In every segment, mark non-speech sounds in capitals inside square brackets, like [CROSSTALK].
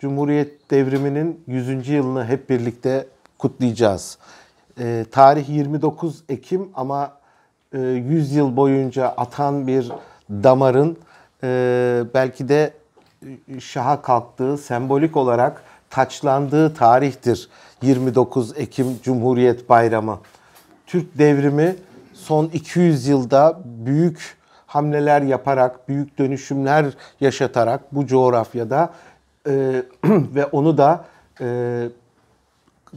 Cumhuriyet devriminin 100. yılını hep birlikte kutlayacağız. E, tarih 29 Ekim ama e, 100 yıl boyunca atan bir damarın e, belki de e, şaha kalktığı, sembolik olarak taçlandığı tarihtir 29 Ekim Cumhuriyet Bayramı. Türk devrimi son 200 yılda büyük hamleler yaparak, büyük dönüşümler yaşatarak bu coğrafyada e, [CLEARS THROAT] ve onu da e,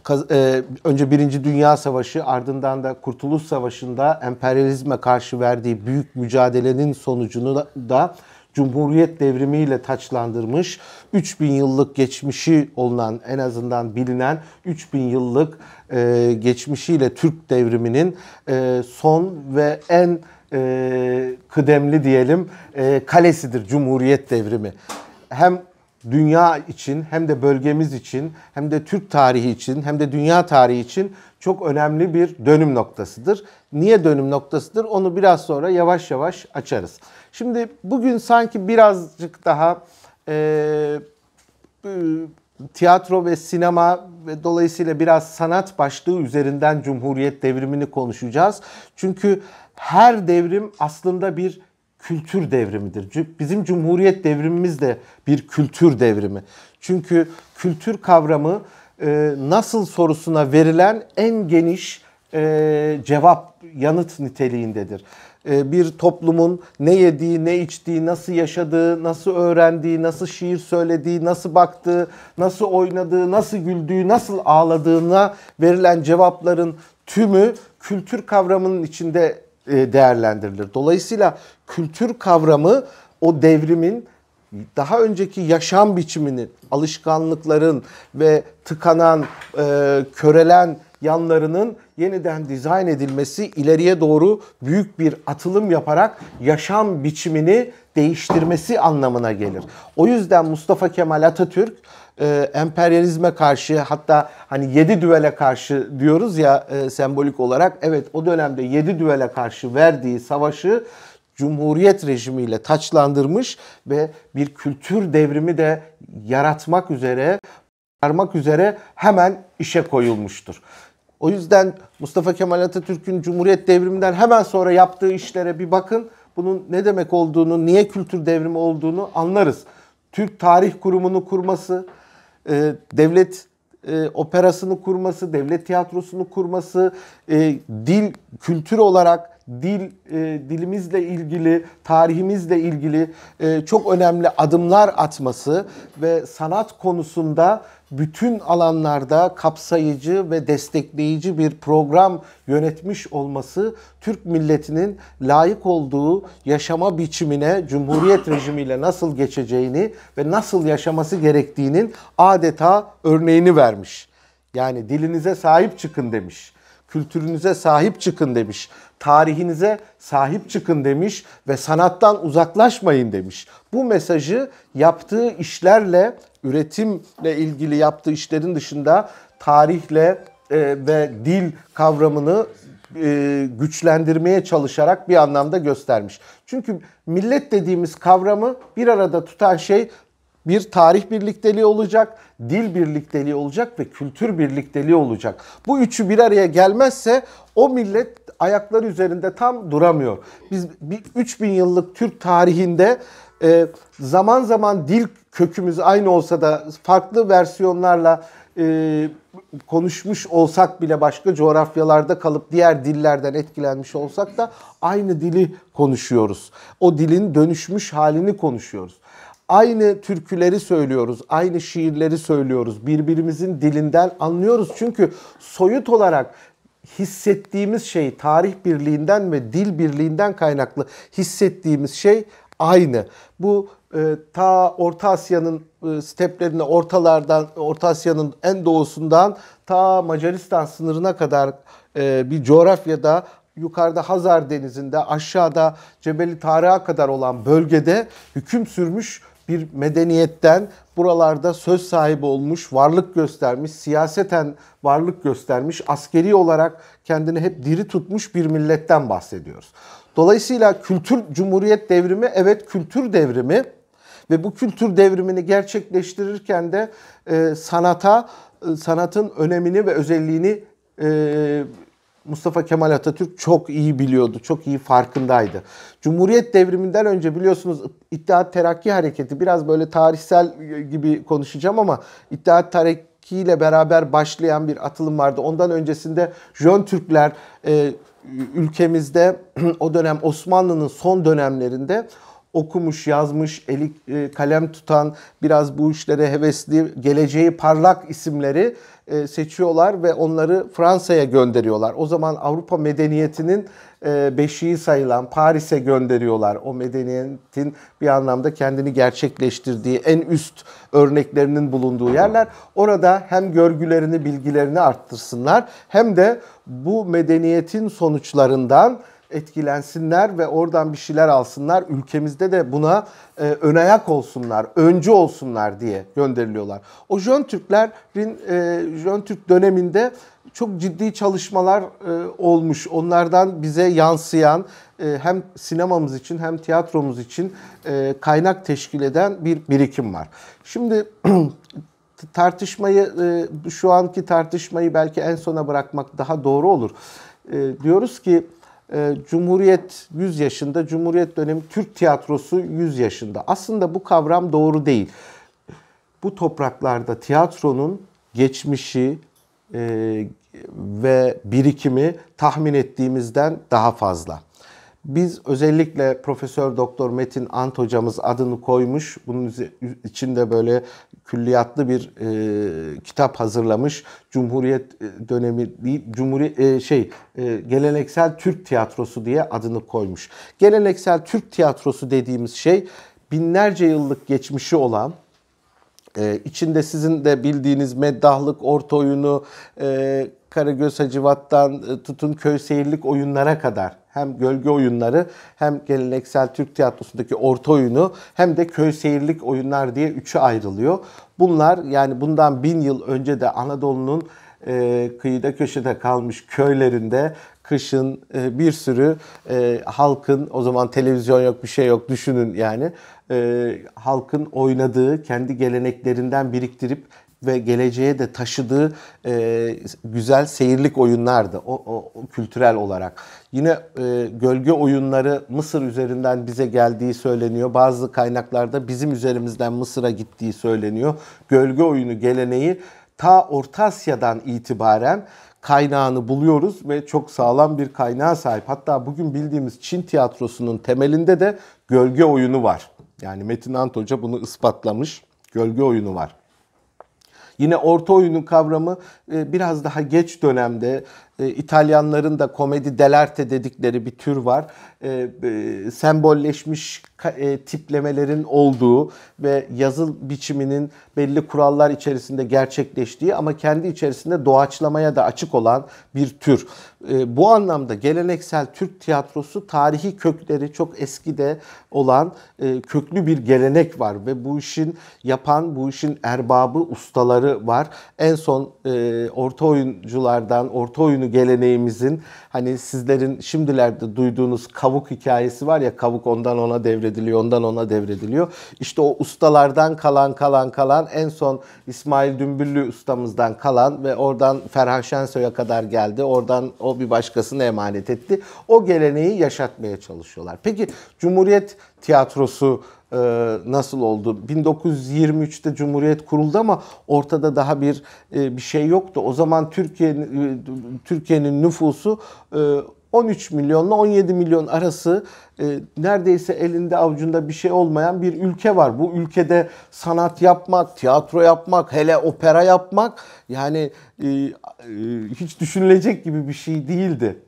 kaz, e, önce Birinci Dünya Savaşı ardından da Kurtuluş Savaşı'nda emperyalizme karşı verdiği büyük mücadelenin sonucunu da, da Cumhuriyet devrimiyle taçlandırmış, 3000 yıllık geçmişi olan en azından bilinen 3000 yıllık e, geçmişiyle Türk devriminin e, son ve en e, kıdemli diyelim e, kalesidir Cumhuriyet devrimi. Hem dünya için hem de bölgemiz için hem de Türk tarihi için hem de dünya tarihi için çok önemli bir dönüm noktasıdır. Niye dönüm noktasıdır? Onu biraz sonra yavaş yavaş açarız. Şimdi bugün sanki birazcık daha e, e tiyatro ve sinema ve dolayısıyla biraz sanat başlığı üzerinden Cumhuriyet devrimini konuşacağız. Çünkü her devrim aslında bir kültür devrimidir. Bizim Cumhuriyet devrimimiz de bir kültür devrimi. Çünkü kültür kavramı e, nasıl sorusuna verilen en geniş e, cevap, yanıt niteliğindedir e, bir toplumun ne yediği, ne içtiği, nasıl yaşadığı, nasıl öğrendiği, nasıl şiir söylediği, nasıl baktığı, nasıl oynadığı, nasıl güldüğü, nasıl ağladığına verilen cevapların tümü kültür kavramının içinde e, değerlendirilir. Dolayısıyla kültür kavramı o devrimin daha önceki yaşam biçiminin, alışkanlıkların ve tıkanan, e, körelen yanlarının yeniden dizayn edilmesi ileriye doğru büyük bir atılım yaparak yaşam biçimini değiştirmesi anlamına gelir. O yüzden Mustafa Kemal Atatürk e, emperyalizme karşı hatta hani yedi düvele karşı diyoruz ya e, sembolik olarak evet o dönemde yedi düvele karşı verdiği savaşı Cumhuriyet rejimiyle taçlandırmış ve bir kültür devrimi de yaratmak üzere, yarmak üzere hemen işe koyulmuştur. O yüzden Mustafa Kemal Atatürk'ün Cumhuriyet devriminden hemen sonra yaptığı işlere bir bakın. Bunun ne demek olduğunu, niye kültür devrimi olduğunu anlarız. Türk Tarih Kurumu'nu kurması, e, devlet e, operasını kurması, devlet tiyatrosunu kurması, e, dil kültür olarak dil e, dilimizle ilgili, tarihimizle ilgili e, çok önemli adımlar atması ve sanat konusunda bütün alanlarda kapsayıcı ve destekleyici bir program yönetmiş olması Türk milletinin layık olduğu yaşama biçimine Cumhuriyet rejimiyle nasıl geçeceğini ve nasıl yaşaması gerektiğinin adeta örneğini vermiş. Yani dilinize sahip çıkın demiş. Kültürünüze sahip çıkın demiş. Tarihinize sahip çıkın demiş ve sanattan uzaklaşmayın demiş. Bu mesajı yaptığı işlerle üretimle ilgili yaptığı işlerin dışında tarihle e, ve dil kavramını e, güçlendirmeye çalışarak bir anlamda göstermiş. Çünkü millet dediğimiz kavramı bir arada tutan şey bir tarih birlikteliği olacak, dil birlikteliği olacak ve kültür birlikteliği olacak. Bu üçü bir araya gelmezse o millet ayakları üzerinde tam duramıyor. Biz 3000 yıllık Türk tarihinde e, zaman zaman dil kökümüz aynı olsa da farklı versiyonlarla e, konuşmuş olsak bile başka coğrafyalarda kalıp diğer dillerden etkilenmiş olsak da aynı dili konuşuyoruz. O dilin dönüşmüş halini konuşuyoruz. Aynı türküleri söylüyoruz, aynı şiirleri söylüyoruz. Birbirimizin dilinden anlıyoruz. Çünkü soyut olarak hissettiğimiz şey tarih birliğinden ve dil birliğinden kaynaklı hissettiğimiz şey aynı. Bu e, ta Orta Asya'nın e, steplerine ortalardan, Orta Asya'nın en doğusundan ta Macaristan sınırına kadar e, bir coğrafyada yukarıda Hazar Denizi'nde aşağıda Cebeli Tarık'a kadar olan bölgede hüküm sürmüş bir medeniyetten buralarda söz sahibi olmuş, varlık göstermiş, siyaseten varlık göstermiş, askeri olarak kendini hep diri tutmuş bir milletten bahsediyoruz. Dolayısıyla kültür cumhuriyet devrimi evet kültür devrimi ve bu kültür devrimini gerçekleştirirken de e, sanata, e, sanatın önemini ve özelliğini e, Mustafa Kemal Atatürk çok iyi biliyordu, çok iyi farkındaydı. Cumhuriyet devriminden önce biliyorsunuz İttihat Terakki Hareketi biraz böyle tarihsel e, gibi konuşacağım ama İttihat Terakki ile beraber başlayan bir atılım vardı. Ondan öncesinde Jön Türkler, e, ülkemizde [CLEARS THROAT] o dönem Osmanlı'nın son dönemlerinde okumuş, yazmış, eli e, kalem tutan, biraz bu işlere hevesli, geleceği parlak isimleri e, seçiyorlar ve onları Fransa'ya gönderiyorlar. O zaman Avrupa medeniyetinin e, beşiği sayılan Paris'e gönderiyorlar. O medeniyetin bir anlamda kendini gerçekleştirdiği en üst örneklerinin bulunduğu yerler. Orada hem görgülerini, bilgilerini arttırsınlar hem de bu medeniyetin sonuçlarından etkilensinler ve oradan bir şeyler alsınlar. Ülkemizde de buna e, ayak olsunlar, öncü olsunlar diye gönderiliyorlar. O Jön Türklerin e, Jön Türk döneminde çok ciddi çalışmalar e, olmuş. Onlardan bize yansıyan e, hem sinemamız için hem tiyatromuz için e, kaynak teşkil eden bir birikim var. Şimdi [CLEARS THROAT] tartışmayı e, şu anki tartışmayı belki en sona bırakmak daha doğru olur. E, diyoruz ki ee, Cumhuriyet 100 yaşında, Cumhuriyet dönemi Türk tiyatrosu 100 yaşında. Aslında bu kavram doğru değil. Bu topraklarda tiyatronun geçmişi e, ve birikimi tahmin ettiğimizden daha fazla. Biz özellikle Profesör Doktor Metin Ant hocamız adını koymuş. Bunun içinde böyle külliyatlı bir e, kitap hazırlamış. Cumhuriyet e, dönemi değil, Cumhuri e, şey e, geleneksel Türk tiyatrosu diye adını koymuş. Geleneksel Türk tiyatrosu dediğimiz şey binlerce yıllık geçmişi olan ee, içinde sizin de bildiğiniz meddahlık, orta oyunu, e, Karagöz Hacivat'tan e, tutun köy seyirlik oyunlara kadar hem gölge oyunları hem geleneksel Türk tiyatrosundaki orta oyunu hem de köy seyirlik oyunlar diye üçü ayrılıyor. Bunlar yani bundan bin yıl önce de Anadolu'nun e, kıyıda köşede kalmış köylerinde kışın e, bir sürü e, halkın o zaman televizyon yok bir şey yok düşünün yani e, halkın oynadığı, kendi geleneklerinden biriktirip ve geleceğe de taşıdığı e, güzel seyirlik oyunlardı o, o, o kültürel olarak. Yine e, gölge oyunları Mısır üzerinden bize geldiği söyleniyor. Bazı kaynaklarda bizim üzerimizden Mısır'a gittiği söyleniyor. Gölge oyunu geleneği ta Orta Asya'dan itibaren kaynağını buluyoruz ve çok sağlam bir kaynağa sahip. Hatta bugün bildiğimiz Çin tiyatrosunun temelinde de gölge oyunu var. Yani Metin Antoca bunu ispatlamış. Gölge oyunu var. Yine orta oyunun kavramı e, biraz daha geç dönemde e, İtalyanların da komedi delerte dedikleri bir tür var. E, e, sembolleşmiş e, tiplemelerin olduğu ve yazıl biçiminin belli kurallar içerisinde gerçekleştiği ama kendi içerisinde doğaçlamaya da açık olan bir tür. E, bu anlamda geleneksel Türk tiyatrosu tarihi kökleri çok eskide olan e, köklü bir gelenek var ve bu işin yapan, bu işin erbabı, ustaları var. En son e, orta oyunculardan, orta oyunu geleneğimizin hani sizlerin şimdilerde duyduğunuz kavuk hikayesi var ya kavuk ondan ona devrediliyor, ondan ona devrediliyor. İşte o ustalardan kalan kalan kalan en son İsmail Dümbüllü ustamızdan kalan ve oradan Ferhan Şensoy'a kadar geldi. Oradan o bir başkasına emanet etti. O geleneği yaşatmaya çalışıyorlar. Peki Cumhuriyet tiyatrosu e, nasıl oldu? 1923'te Cumhuriyet kuruldu ama ortada daha bir e, bir şey yoktu. O zaman Türkiye e, Türkiye'nin nüfusu 13 milyonla 17 milyon arası e, neredeyse elinde avucunda bir şey olmayan bir ülke var. Bu ülkede sanat yapmak, tiyatro yapmak, hele opera yapmak yani e, e, hiç düşünülecek gibi bir şey değildi.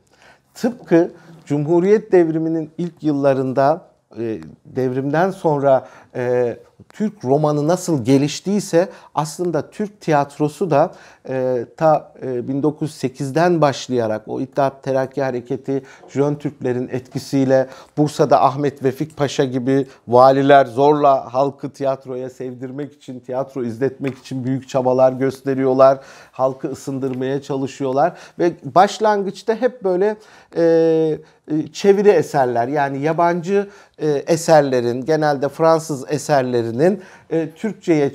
Tıpkı Cumhuriyet devriminin ilk yıllarında e, devrimden sonra e, Türk romanı nasıl geliştiyse aslında Türk tiyatrosu da e, ta e, 1908'den başlayarak o İttihat Terakki Hareketi Jön Türklerin etkisiyle Bursa'da Ahmet Vefik Paşa gibi valiler zorla halkı tiyatroya sevdirmek için, tiyatro izletmek için büyük çabalar gösteriyorlar. Halkı ısındırmaya çalışıyorlar ve başlangıçta hep böyle e, e çeviri eserler yani yabancı e, eserlerin genelde Fransız eserlerinin e, Türkçe'ye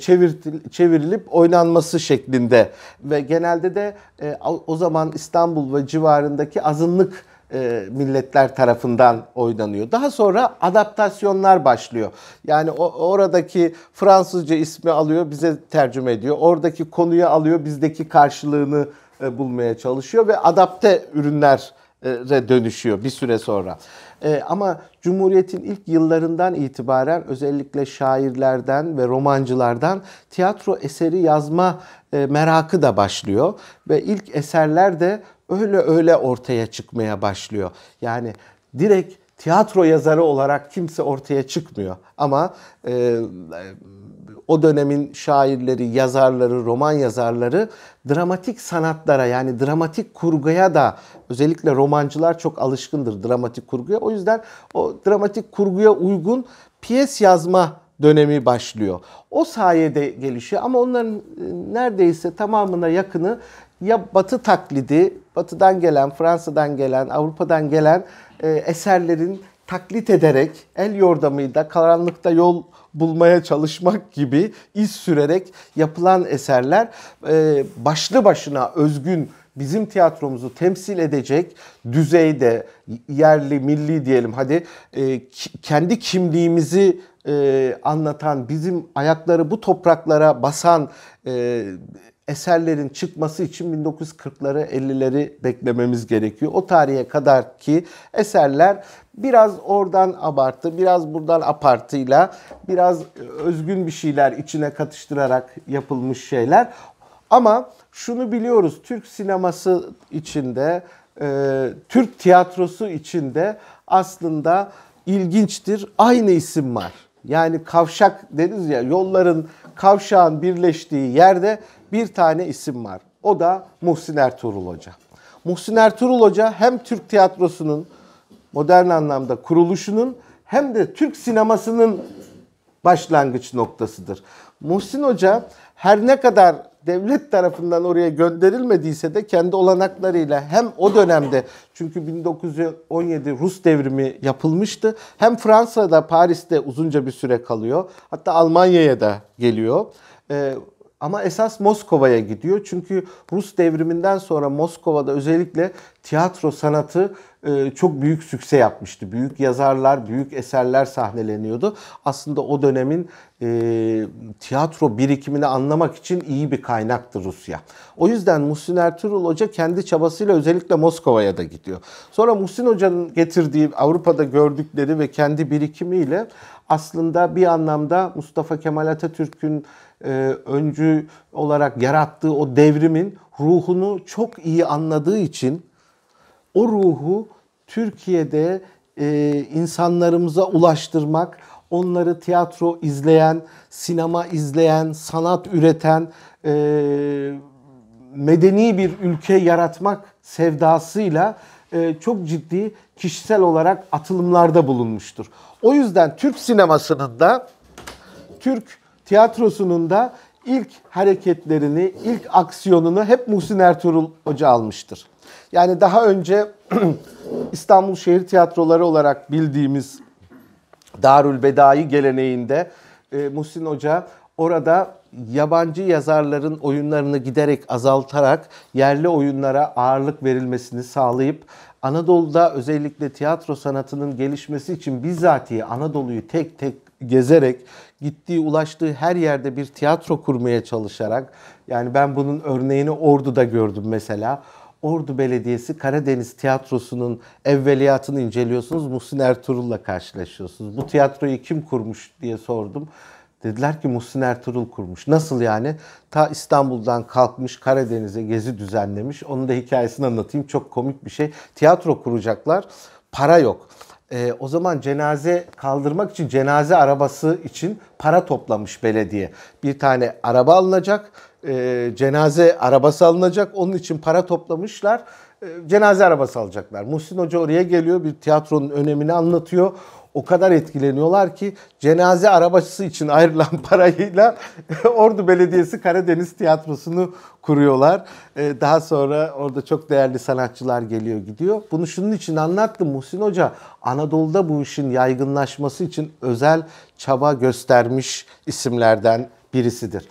çevrilip oynanması şeklinde ve genelde de e, o zaman İstanbul ve civarındaki azınlık e, milletler tarafından oynanıyor. Daha sonra adaptasyonlar başlıyor. Yani o, oradaki Fransızca ismi alıyor, bize tercüme ediyor. Oradaki konuyu alıyor, bizdeki karşılığını e, bulmaya çalışıyor ve adapte ürünlere dönüşüyor bir süre sonra. E, ama Cumhuriyet'in ilk yıllarından itibaren özellikle şairlerden ve romancılardan tiyatro eseri yazma e, merakı da başlıyor ve ilk eserler de öyle öyle ortaya çıkmaya başlıyor. Yani direkt tiyatro yazarı olarak kimse ortaya çıkmıyor ama e, o dönemin şairleri, yazarları, roman yazarları dramatik sanatlara yani dramatik kurguya da özellikle romancılar çok alışkındır dramatik kurguya. O yüzden o dramatik kurguya uygun piyes yazma dönemi başlıyor. O sayede gelişiyor ama onların e, neredeyse tamamına yakını ya Batı taklidi, Batı'dan gelen, Fransa'dan gelen, Avrupa'dan gelen e, eserlerin taklit ederek el yordamıyla karanlıkta yol bulmaya çalışmak gibi iz sürerek yapılan eserler e, başlı başına özgün bizim tiyatromuzu temsil edecek düzeyde yerli milli diyelim hadi e, kendi kimliğimizi e, anlatan bizim ayakları bu topraklara basan eserlerin çıkması için 1940'ları 50'leri beklememiz gerekiyor. O tarihe kadar ki eserler biraz oradan abartı, biraz buradan apartıyla, biraz özgün bir şeyler içine katıştırarak yapılmış şeyler. Ama şunu biliyoruz Türk sineması içinde, e, Türk tiyatrosu içinde aslında ilginçtir. Aynı isim var. Yani kavşak deriz ya yolların kavşağın birleştiği yerde bir tane isim var. O da Muhsin Ertuğrul Hoca. Muhsin Ertuğrul Hoca hem Türk tiyatrosunun modern anlamda kuruluşunun hem de Türk sinemasının başlangıç noktasıdır. Muhsin Hoca her ne kadar devlet tarafından oraya gönderilmediyse de kendi olanaklarıyla hem o dönemde çünkü 1917 Rus devrimi yapılmıştı. Hem Fransa'da Paris'te uzunca bir süre kalıyor. Hatta Almanya'ya da geliyor. Ee, ama esas Moskova'ya gidiyor. Çünkü Rus devriminden sonra Moskova'da özellikle tiyatro sanatı e, çok büyük sükse yapmıştı. Büyük yazarlar, büyük eserler sahneleniyordu. Aslında o dönemin e, tiyatro birikimini anlamak için iyi bir kaynaktı Rusya. O yüzden Muhsin Ertuğrul Hoca kendi çabasıyla özellikle Moskova'ya da gidiyor. Sonra Muhsin Hoca'nın getirdiği Avrupa'da gördükleri ve kendi birikimiyle aslında bir anlamda Mustafa Kemal Atatürk'ün e, öncü olarak yarattığı o devrimin ruhunu çok iyi anladığı için o ruhu Türkiye'de e, insanlarımıza ulaştırmak, onları tiyatro izleyen, sinema izleyen, sanat üreten, e, medeni bir ülke yaratmak sevdasıyla e, çok ciddi kişisel olarak atılımlarda bulunmuştur. O yüzden Türk sinemasının da Türk tiyatrosunun da ilk hareketlerini, ilk aksiyonunu hep Muhsin Ertuğrul Hoca almıştır. Yani daha önce [CLEARS THROAT] İstanbul Şehir Tiyatroları olarak bildiğimiz Darül Bedai geleneğinde e, Muhsin Hoca orada yabancı yazarların oyunlarını giderek azaltarak yerli oyunlara ağırlık verilmesini sağlayıp Anadolu'da özellikle tiyatro sanatının gelişmesi için bizatihi Anadolu'yu tek tek gezerek gittiği, ulaştığı her yerde bir tiyatro kurmaya çalışarak yani ben bunun örneğini Ordu'da gördüm mesela. Ordu Belediyesi Karadeniz Tiyatrosu'nun evveliyatını inceliyorsunuz. Muhsin Ertuğrul'la karşılaşıyorsunuz. Bu tiyatroyu kim kurmuş diye sordum. Dediler ki Muhsin Ertuğrul kurmuş. Nasıl yani? Ta İstanbul'dan kalkmış Karadeniz'e gezi düzenlemiş. Onun da hikayesini anlatayım. Çok komik bir şey. Tiyatro kuracaklar. Para yok e, o zaman cenaze kaldırmak için cenaze arabası için para toplamış belediye. Bir tane araba alınacak, e, cenaze arabası alınacak. Onun için para toplamışlar. E, cenaze arabası alacaklar. Muhsin Hoca oraya geliyor, bir tiyatronun önemini anlatıyor o kadar etkileniyorlar ki cenaze arabası için ayrılan [LAUGHS] parayla [LAUGHS] Ordu Belediyesi Karadeniz Tiyatrosu'nu kuruyorlar. Ee, daha sonra orada çok değerli sanatçılar geliyor gidiyor. Bunu şunun için anlattım Muhsin Hoca. Anadolu'da bu işin yaygınlaşması için özel çaba göstermiş isimlerden birisidir.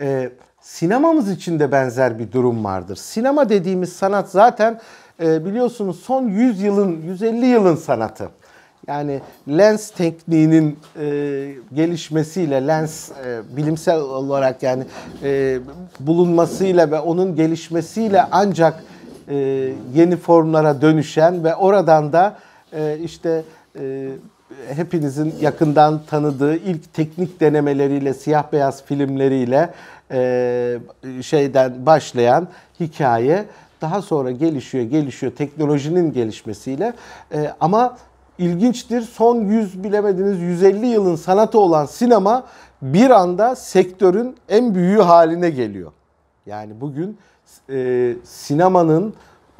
Ee, sinemamız için de benzer bir durum vardır. Sinema dediğimiz sanat zaten e, biliyorsunuz son 100 yılın, 150 yılın sanatı. Yani lens tekniğinin e, gelişmesiyle lens e, bilimsel olarak yani e, bulunmasıyla ve onun gelişmesiyle ancak e, yeni formlara dönüşen ve oradan da e, işte e, hepinizin yakından tanıdığı ilk teknik denemeleriyle, siyah beyaz filmleriyle e, şeyden başlayan hikaye daha sonra gelişiyor, gelişiyor teknolojinin gelişmesiyle e, ama ilginçtir. Son 100 bilemediniz 150 yılın sanatı olan sinema bir anda sektörün en büyüğü haline geliyor. Yani bugün e, sinemanın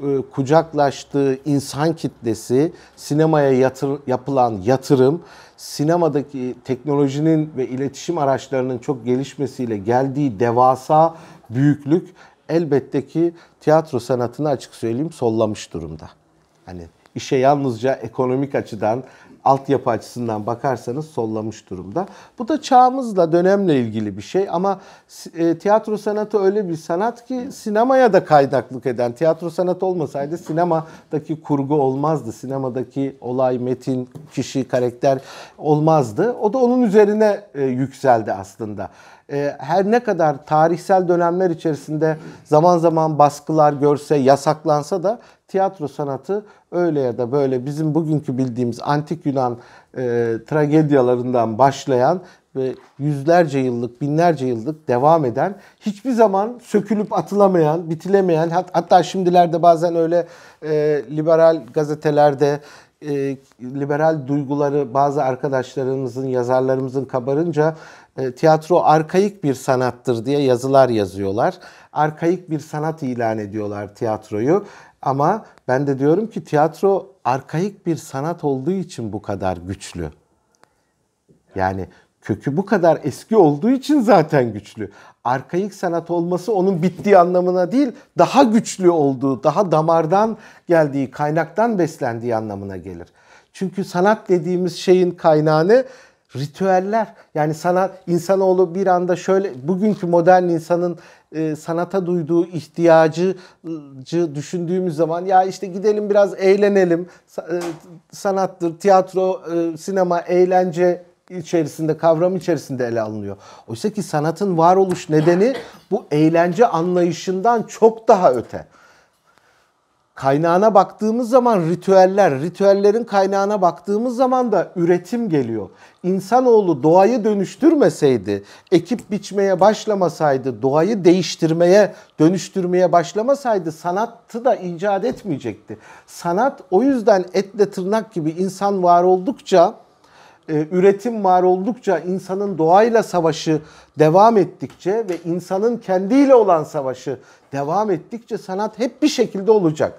e, kucaklaştığı insan kitlesi, sinemaya yatır, yapılan yatırım, sinemadaki teknolojinin ve iletişim araçlarının çok gelişmesiyle geldiği devasa büyüklük elbette ki tiyatro sanatını açık söyleyeyim sollamış durumda. Hani işe yalnızca ekonomik açıdan altyapı açısından bakarsanız sollamış durumda. Bu da çağımızla, dönemle ilgili bir şey ama e, tiyatro sanatı öyle bir sanat ki sinemaya da kaynaklık eden. Tiyatro sanatı olmasaydı sinemadaki kurgu olmazdı. Sinemadaki olay, metin, kişi, karakter olmazdı. O da onun üzerine e, yükseldi aslında e, her ne kadar tarihsel dönemler içerisinde zaman zaman baskılar görse, yasaklansa da tiyatro sanatı öyle ya da böyle bizim bugünkü bildiğimiz antik Yunan e, tragedyalarından başlayan ve yüzlerce yıllık, binlerce yıllık devam eden, hiçbir zaman sökülüp atılamayan, bitilemeyen, hat, hatta şimdilerde bazen öyle e, liberal gazetelerde e, liberal duyguları bazı arkadaşlarımızın, yazarlarımızın kabarınca e, tiyatro arkaik bir sanattır diye yazılar yazıyorlar. Arkaik bir sanat ilan ediyorlar tiyatroyu. Ama ben de diyorum ki tiyatro arkaik bir sanat olduğu için bu kadar güçlü. Yani kökü bu kadar eski olduğu için zaten güçlü. Arkaik sanat olması onun bittiği anlamına değil, daha güçlü olduğu, daha damardan geldiği, kaynaktan beslendiği anlamına gelir. Çünkü sanat dediğimiz şeyin kaynağını ritüeller. Yani sanat insanoğlu bir anda şöyle bugünkü modern insanın e, sanata duyduğu ihtiyacı düşündüğümüz zaman ya işte gidelim biraz eğlenelim. E, sanattır, tiyatro, e, sinema, eğlence içerisinde, kavram içerisinde ele alınıyor. Oysa ki sanatın varoluş nedeni bu eğlence anlayışından çok daha öte. Kaynağına baktığımız zaman ritüeller, ritüellerin kaynağına baktığımız zaman da üretim geliyor. İnsanoğlu doğayı dönüştürmeseydi, ekip biçmeye başlamasaydı, doğayı değiştirmeye, dönüştürmeye başlamasaydı sanatı da icat etmeyecekti. Sanat o yüzden etle tırnak gibi insan var oldukça e, üretim var oldukça insanın doğayla savaşı devam ettikçe ve insanın kendiyle olan savaşı devam ettikçe sanat hep bir şekilde olacak.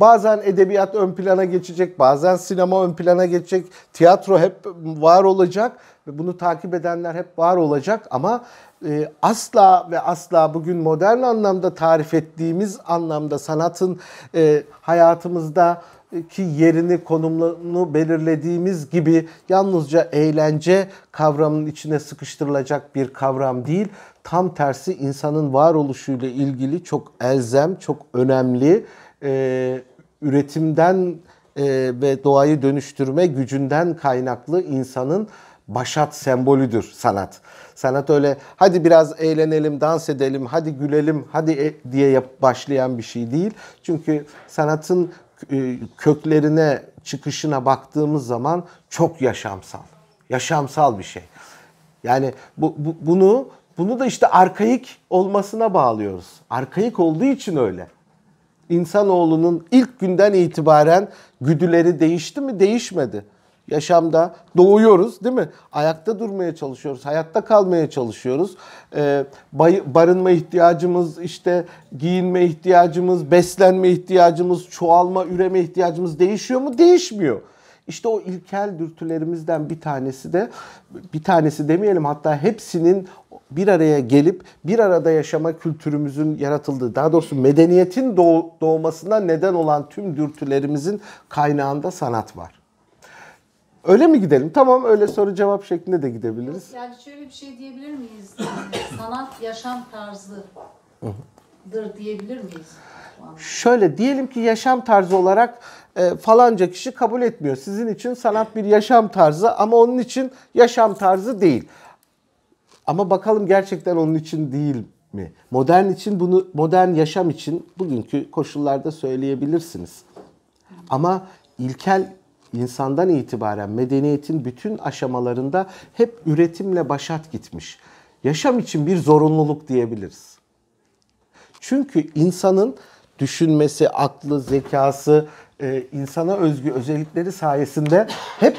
Bazen edebiyat ön plana geçecek, bazen sinema ön plana geçecek, tiyatro hep var olacak ve bunu takip edenler hep var olacak ama e, asla ve asla bugün modern anlamda tarif ettiğimiz anlamda sanatın e, hayatımızda e, ki yerini, konumunu belirlediğimiz gibi yalnızca eğlence kavramının içine sıkıştırılacak bir kavram değil. Tam tersi insanın varoluşuyla ilgili çok elzem, çok önemli, e, üretimden e, ve doğayı dönüştürme gücünden kaynaklı insanın başat sembolüdür sanat. Sanat öyle hadi biraz eğlenelim, dans edelim, hadi gülelim, hadi e diye yap başlayan bir şey değil. Çünkü sanatın e, köklerine, çıkışına baktığımız zaman çok yaşamsal. Yaşamsal bir şey. Yani bu, bu bunu bunu da işte arkaik olmasına bağlıyoruz. Arkaik olduğu için öyle insanoğlunun ilk günden itibaren güdüleri değişti mi? Değişmedi. Yaşamda doğuyoruz değil mi? Ayakta durmaya çalışıyoruz, hayatta kalmaya çalışıyoruz. Ee, barınma ihtiyacımız, işte giyinme ihtiyacımız, beslenme ihtiyacımız, çoğalma, üreme ihtiyacımız değişiyor mu? Değişmiyor. İşte o ilkel dürtülerimizden bir tanesi de bir tanesi demeyelim hatta hepsinin bir araya gelip bir arada yaşama kültürümüzün yaratıldığı, daha doğrusu medeniyetin doğ, doğmasına neden olan tüm dürtülerimizin kaynağında sanat var. Öyle mi gidelim? Tamam öyle soru cevap şeklinde de gidebiliriz. Yani şöyle bir şey diyebilir miyiz? sanat yaşam tarzıdır diyebilir miyiz? Şöyle diyelim ki yaşam tarzı olarak e, falanca kişi kabul etmiyor. Sizin için sanat bir yaşam tarzı ama onun için yaşam tarzı değil. Ama bakalım gerçekten onun için değil mi? Modern için bunu modern yaşam için bugünkü koşullarda söyleyebilirsiniz. Ama ilkel insandan itibaren medeniyetin bütün aşamalarında hep üretimle başat gitmiş. Yaşam için bir zorunluluk diyebiliriz. Çünkü insanın düşünmesi, aklı, zekası, e, insana özgü özellikleri sayesinde hep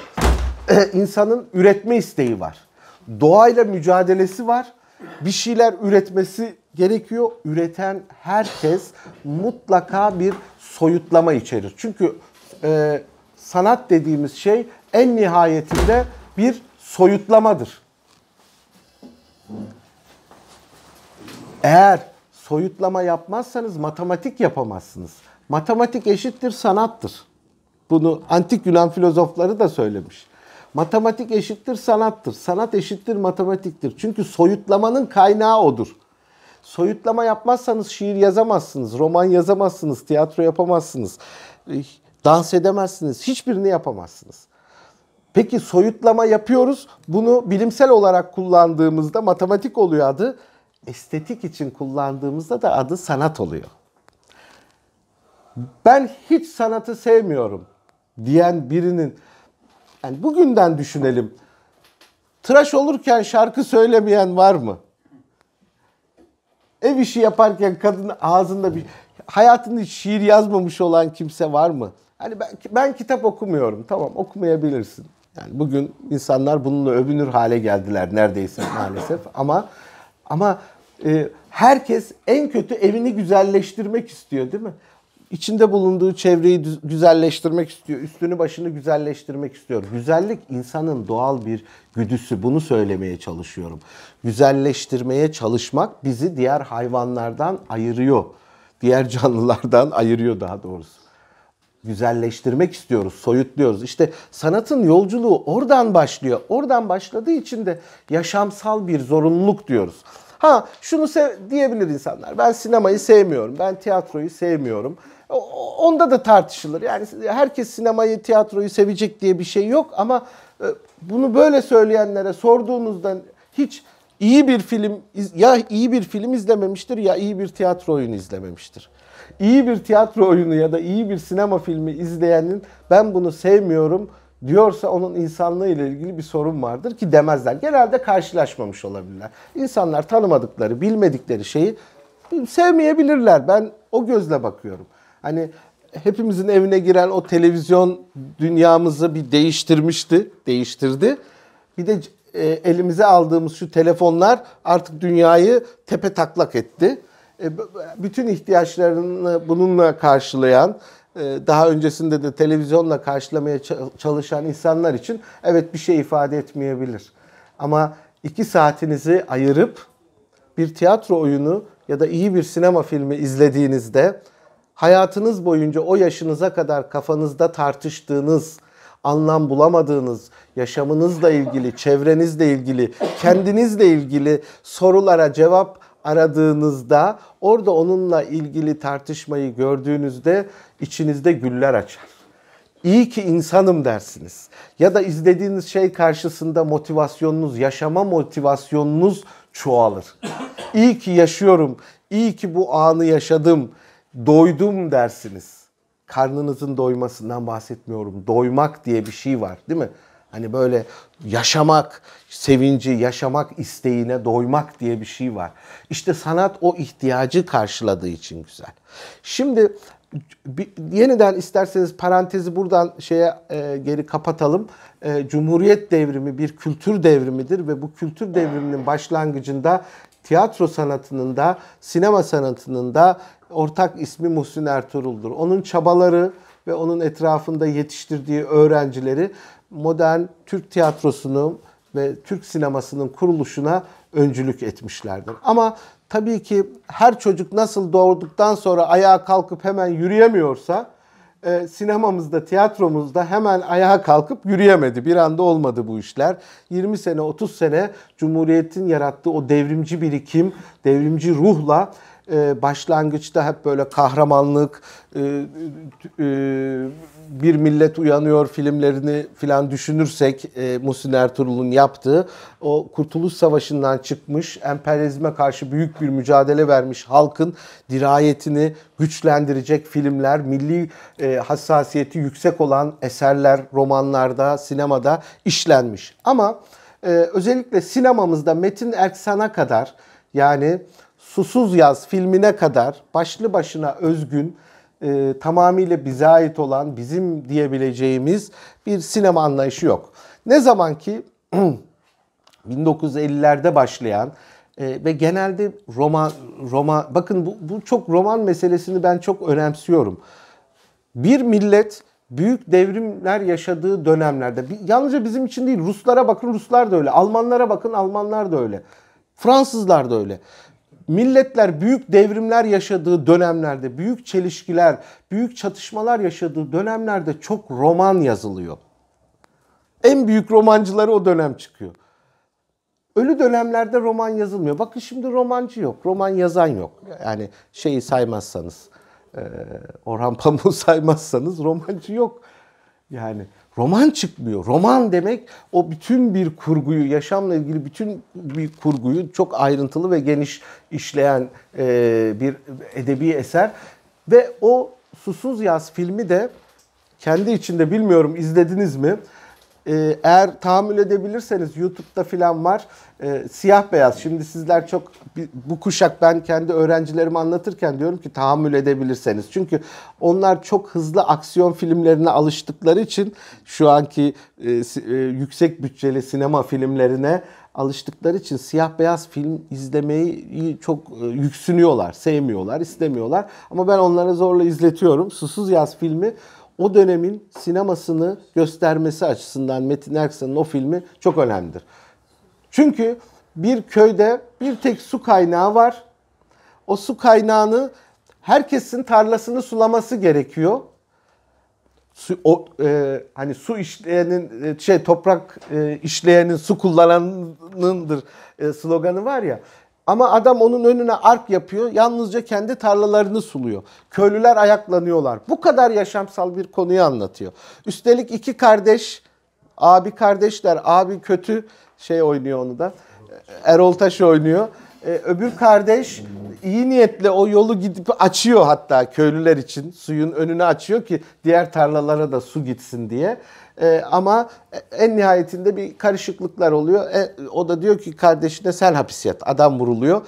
e, insanın üretme isteği var. Doğayla mücadelesi var. Bir şeyler üretmesi gerekiyor. Üreten herkes mutlaka bir soyutlama içerir. Çünkü e, sanat dediğimiz şey en nihayetinde bir soyutlamadır. Eğer soyutlama yapmazsanız matematik yapamazsınız. Matematik eşittir sanattır. Bunu antik Yunan filozofları da söylemiş. Matematik eşittir sanattır. Sanat eşittir matematiktir. Çünkü soyutlamanın kaynağı odur. Soyutlama yapmazsanız şiir yazamazsınız, roman yazamazsınız, tiyatro yapamazsınız, eh, dans edemezsiniz, hiçbirini yapamazsınız. Peki soyutlama yapıyoruz. Bunu bilimsel olarak kullandığımızda matematik oluyor adı. Estetik için kullandığımızda da adı sanat oluyor. Ben hiç sanatı sevmiyorum diyen birinin yani bugünden düşünelim. Tıraş olurken şarkı söylemeyen var mı? Ev işi yaparken kadın ağzında bir hayatında hiç şiir yazmamış olan kimse var mı? Hani ben, ben kitap okumuyorum. Tamam okumayabilirsin. Yani bugün insanlar bununla övünür hale geldiler neredeyse maalesef ama ama e, herkes en kötü evini güzelleştirmek istiyor değil mi? içinde bulunduğu çevreyi güzelleştirmek istiyor. Üstünü başını güzelleştirmek istiyor. Güzellik insanın doğal bir güdüsü. Bunu söylemeye çalışıyorum. Güzelleştirmeye çalışmak bizi diğer hayvanlardan ayırıyor. Diğer [LAUGHS] canlılardan ayırıyor daha doğrusu. Güzelleştirmek istiyoruz, soyutluyoruz. İşte sanatın yolculuğu oradan başlıyor. Oradan başladığı için de yaşamsal bir zorunluluk diyoruz. Ha şunu sev diyebilir insanlar. Ben sinemayı sevmiyorum. Ben tiyatroyu sevmiyorum. Onda da tartışılır. Yani herkes sinemayı, tiyatroyu sevecek diye bir şey yok ama e, bunu böyle söyleyenlere sorduğunuzda hiç iyi bir film ya iyi bir film izlememiştir ya iyi bir tiyatro oyunu izlememiştir. İyi bir tiyatro oyunu ya da iyi bir sinema filmi izleyenin ben bunu sevmiyorum diyorsa onun insanlığı ile ilgili bir sorun vardır ki demezler. Genelde karşılaşmamış olabilirler. İnsanlar tanımadıkları, bilmedikleri şeyi sevmeyebilirler. Ben o gözle bakıyorum. Hani hepimizin evine giren o televizyon dünyamızı bir değiştirmişti, değiştirdi. Bir de e, elimize aldığımız şu telefonlar artık dünyayı tepe taklak etti. E, bütün ihtiyaçlarını bununla karşılayan, e, daha öncesinde de televizyonla karşılamaya çalışan insanlar için evet bir şey ifade etmeyebilir. Ama iki saatinizi ayırıp bir tiyatro oyunu ya da iyi bir sinema filmi izlediğinizde hayatınız boyunca o yaşınıza kadar kafanızda tartıştığınız, anlam bulamadığınız, yaşamınızla ilgili, [LAUGHS] çevrenizle ilgili, kendinizle ilgili sorulara cevap aradığınızda, orada onunla ilgili tartışmayı gördüğünüzde içinizde güller açar. İyi ki insanım dersiniz. Ya da izlediğiniz şey karşısında motivasyonunuz, yaşama motivasyonunuz çoğalır. İyi ki yaşıyorum, İyi ki bu anı yaşadım doydum dersiniz. Karnınızın doymasından bahsetmiyorum. Doymak diye bir şey var değil mi? Hani böyle yaşamak sevinci, yaşamak isteğine doymak diye bir şey var. İşte sanat o ihtiyacı karşıladığı için güzel. Şimdi bir, yeniden isterseniz parantezi buradan şeye e, geri kapatalım. E, Cumhuriyet devrimi bir kültür devrimidir ve bu kültür devriminin başlangıcında tiyatro sanatının da sinema sanatının da ortak ismi Muhsin Ertuğrul'dur. Onun çabaları ve onun etrafında yetiştirdiği öğrencileri modern Türk tiyatrosunu ve Türk sinemasının kuruluşuna öncülük etmişlerdir. Ama tabii ki her çocuk nasıl doğurduktan sonra ayağa kalkıp hemen yürüyemiyorsa e, sinemamızda, tiyatromuzda hemen ayağa kalkıp yürüyemedi. Bir anda olmadı bu işler. 20 sene, 30 sene Cumhuriyet'in yarattığı o devrimci birikim, devrimci ruhla ee, başlangıçta hep böyle kahramanlık, e, e, e, bir millet uyanıyor filmlerini filan düşünürsek e, Muhsin Ertuğrul'un yaptığı o Kurtuluş Savaşı'ndan çıkmış, emperyalizme karşı büyük bir mücadele vermiş halkın dirayetini güçlendirecek filmler, milli hassasiyeti yüksek olan eserler romanlarda, sinemada işlenmiş. Ama özellikle sinemamızda Metin Erksan'a kadar yani Susuz Yaz filmine kadar başlı başına özgün, e, tamamıyla bize ait olan, bizim diyebileceğimiz bir sinema anlayışı yok. Ne zaman ki 1950'lerde [CLEARS THROAT] başlayan e, ve genelde roman, roman bakın bu, bu çok roman meselesini ben çok önemsiyorum. Bir millet büyük devrimler yaşadığı dönemlerde, yalnızca bizim için değil Ruslara bakın Ruslar da öyle, Almanlara bakın Almanlar da öyle, Fransızlar da öyle milletler büyük devrimler yaşadığı dönemlerde, büyük çelişkiler, büyük çatışmalar yaşadığı dönemlerde çok roman yazılıyor. En büyük romancıları o dönem çıkıyor. Ölü dönemlerde roman yazılmıyor. Bakın şimdi romancı yok, roman yazan yok. Yani şeyi saymazsanız, Orhan Pamuk'u [LAUGHS] saymazsanız romancı yok. Yani roman çıkmıyor. Roman demek o bütün bir kurguyu, yaşamla ilgili bütün bir kurguyu çok ayrıntılı ve geniş işleyen e, bir edebi eser. Ve o Susuz Yaz filmi de kendi içinde bilmiyorum izlediniz mi? Ee, eğer tahammül edebilirseniz YouTube'da filan var e, siyah beyaz. Şimdi sizler çok bu kuşak ben kendi öğrencilerimi anlatırken diyorum ki tahammül edebilirseniz. Çünkü onlar çok hızlı aksiyon filmlerine alıştıkları için şu anki e, e, yüksek bütçeli sinema filmlerine alıştıkları için siyah beyaz film izlemeyi çok e, yüksünüyorlar, sevmiyorlar, istemiyorlar. Ama ben onlara zorla izletiyorum. Susuz Yaz filmi o dönemin sinemasını göstermesi açısından Metin Erksan'ın o filmi çok önemlidir. Çünkü bir köyde bir tek su kaynağı var. O su kaynağını herkesin tarlasını sulaması gerekiyor. Su, o, e, hani su işleyenin e, şey toprak e, işleyenin su kullananındır e, sloganı var ya. Ama adam onun önüne arp yapıyor. Yalnızca kendi tarlalarını suluyor. Köylüler ayaklanıyorlar. Bu kadar yaşamsal bir konuyu anlatıyor. Üstelik iki kardeş, abi kardeşler, abi kötü şey oynuyor onu da. Erol Taş oynuyor. Ee, öbür kardeş iyi niyetle o yolu gidip açıyor hatta köylüler için. Suyun önünü açıyor ki diğer tarlalara da su gitsin diye. E, ama en nihayetinde bir karışıklıklar oluyor. E, o da diyor ki kardeşine sen hapis yat. Adam vuruluyor.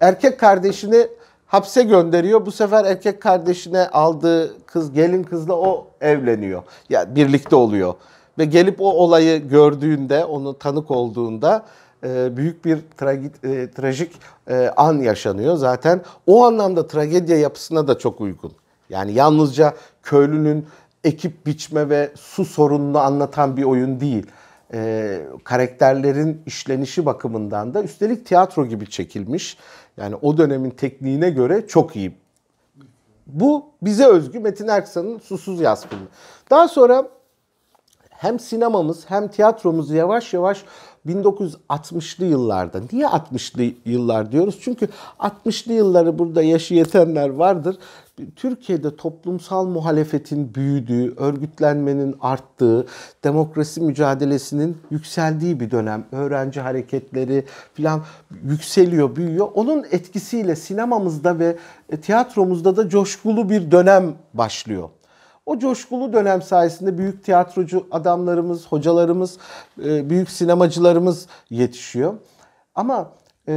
Erkek kardeşini hapse gönderiyor. Bu sefer erkek kardeşine aldığı kız gelin kızla o evleniyor. Ya yani birlikte oluyor. Ve gelip o olayı gördüğünde, onu tanık olduğunda e, büyük bir tragik, e, trajik e, an yaşanıyor. Zaten o anlamda tragedya yapısına da çok uygun. Yani yalnızca köylünün ekip biçme ve su sorununu anlatan bir oyun değil. E, karakterlerin işlenişi bakımından da üstelik tiyatro gibi çekilmiş. Yani o dönemin tekniğine göre çok iyi. Bu bize özgü Metin Erksan'ın Susuz Yaz filmi. Daha sonra hem sinemamız hem tiyatromuz yavaş yavaş 1960'lı yıllarda. Niye 60'lı yıllar diyoruz? Çünkü 60'lı yılları burada yaşı yetenler vardır. Türkiye'de toplumsal muhalefetin büyüdüğü, örgütlenmenin arttığı, demokrasi mücadelesinin yükseldiği bir dönem. Öğrenci hareketleri falan yükseliyor, büyüyor. Onun etkisiyle sinemamızda ve e, tiyatromuzda da coşkulu bir dönem başlıyor. O coşkulu dönem sayesinde büyük tiyatrocu adamlarımız, hocalarımız, e, büyük sinemacılarımız yetişiyor. Ama e,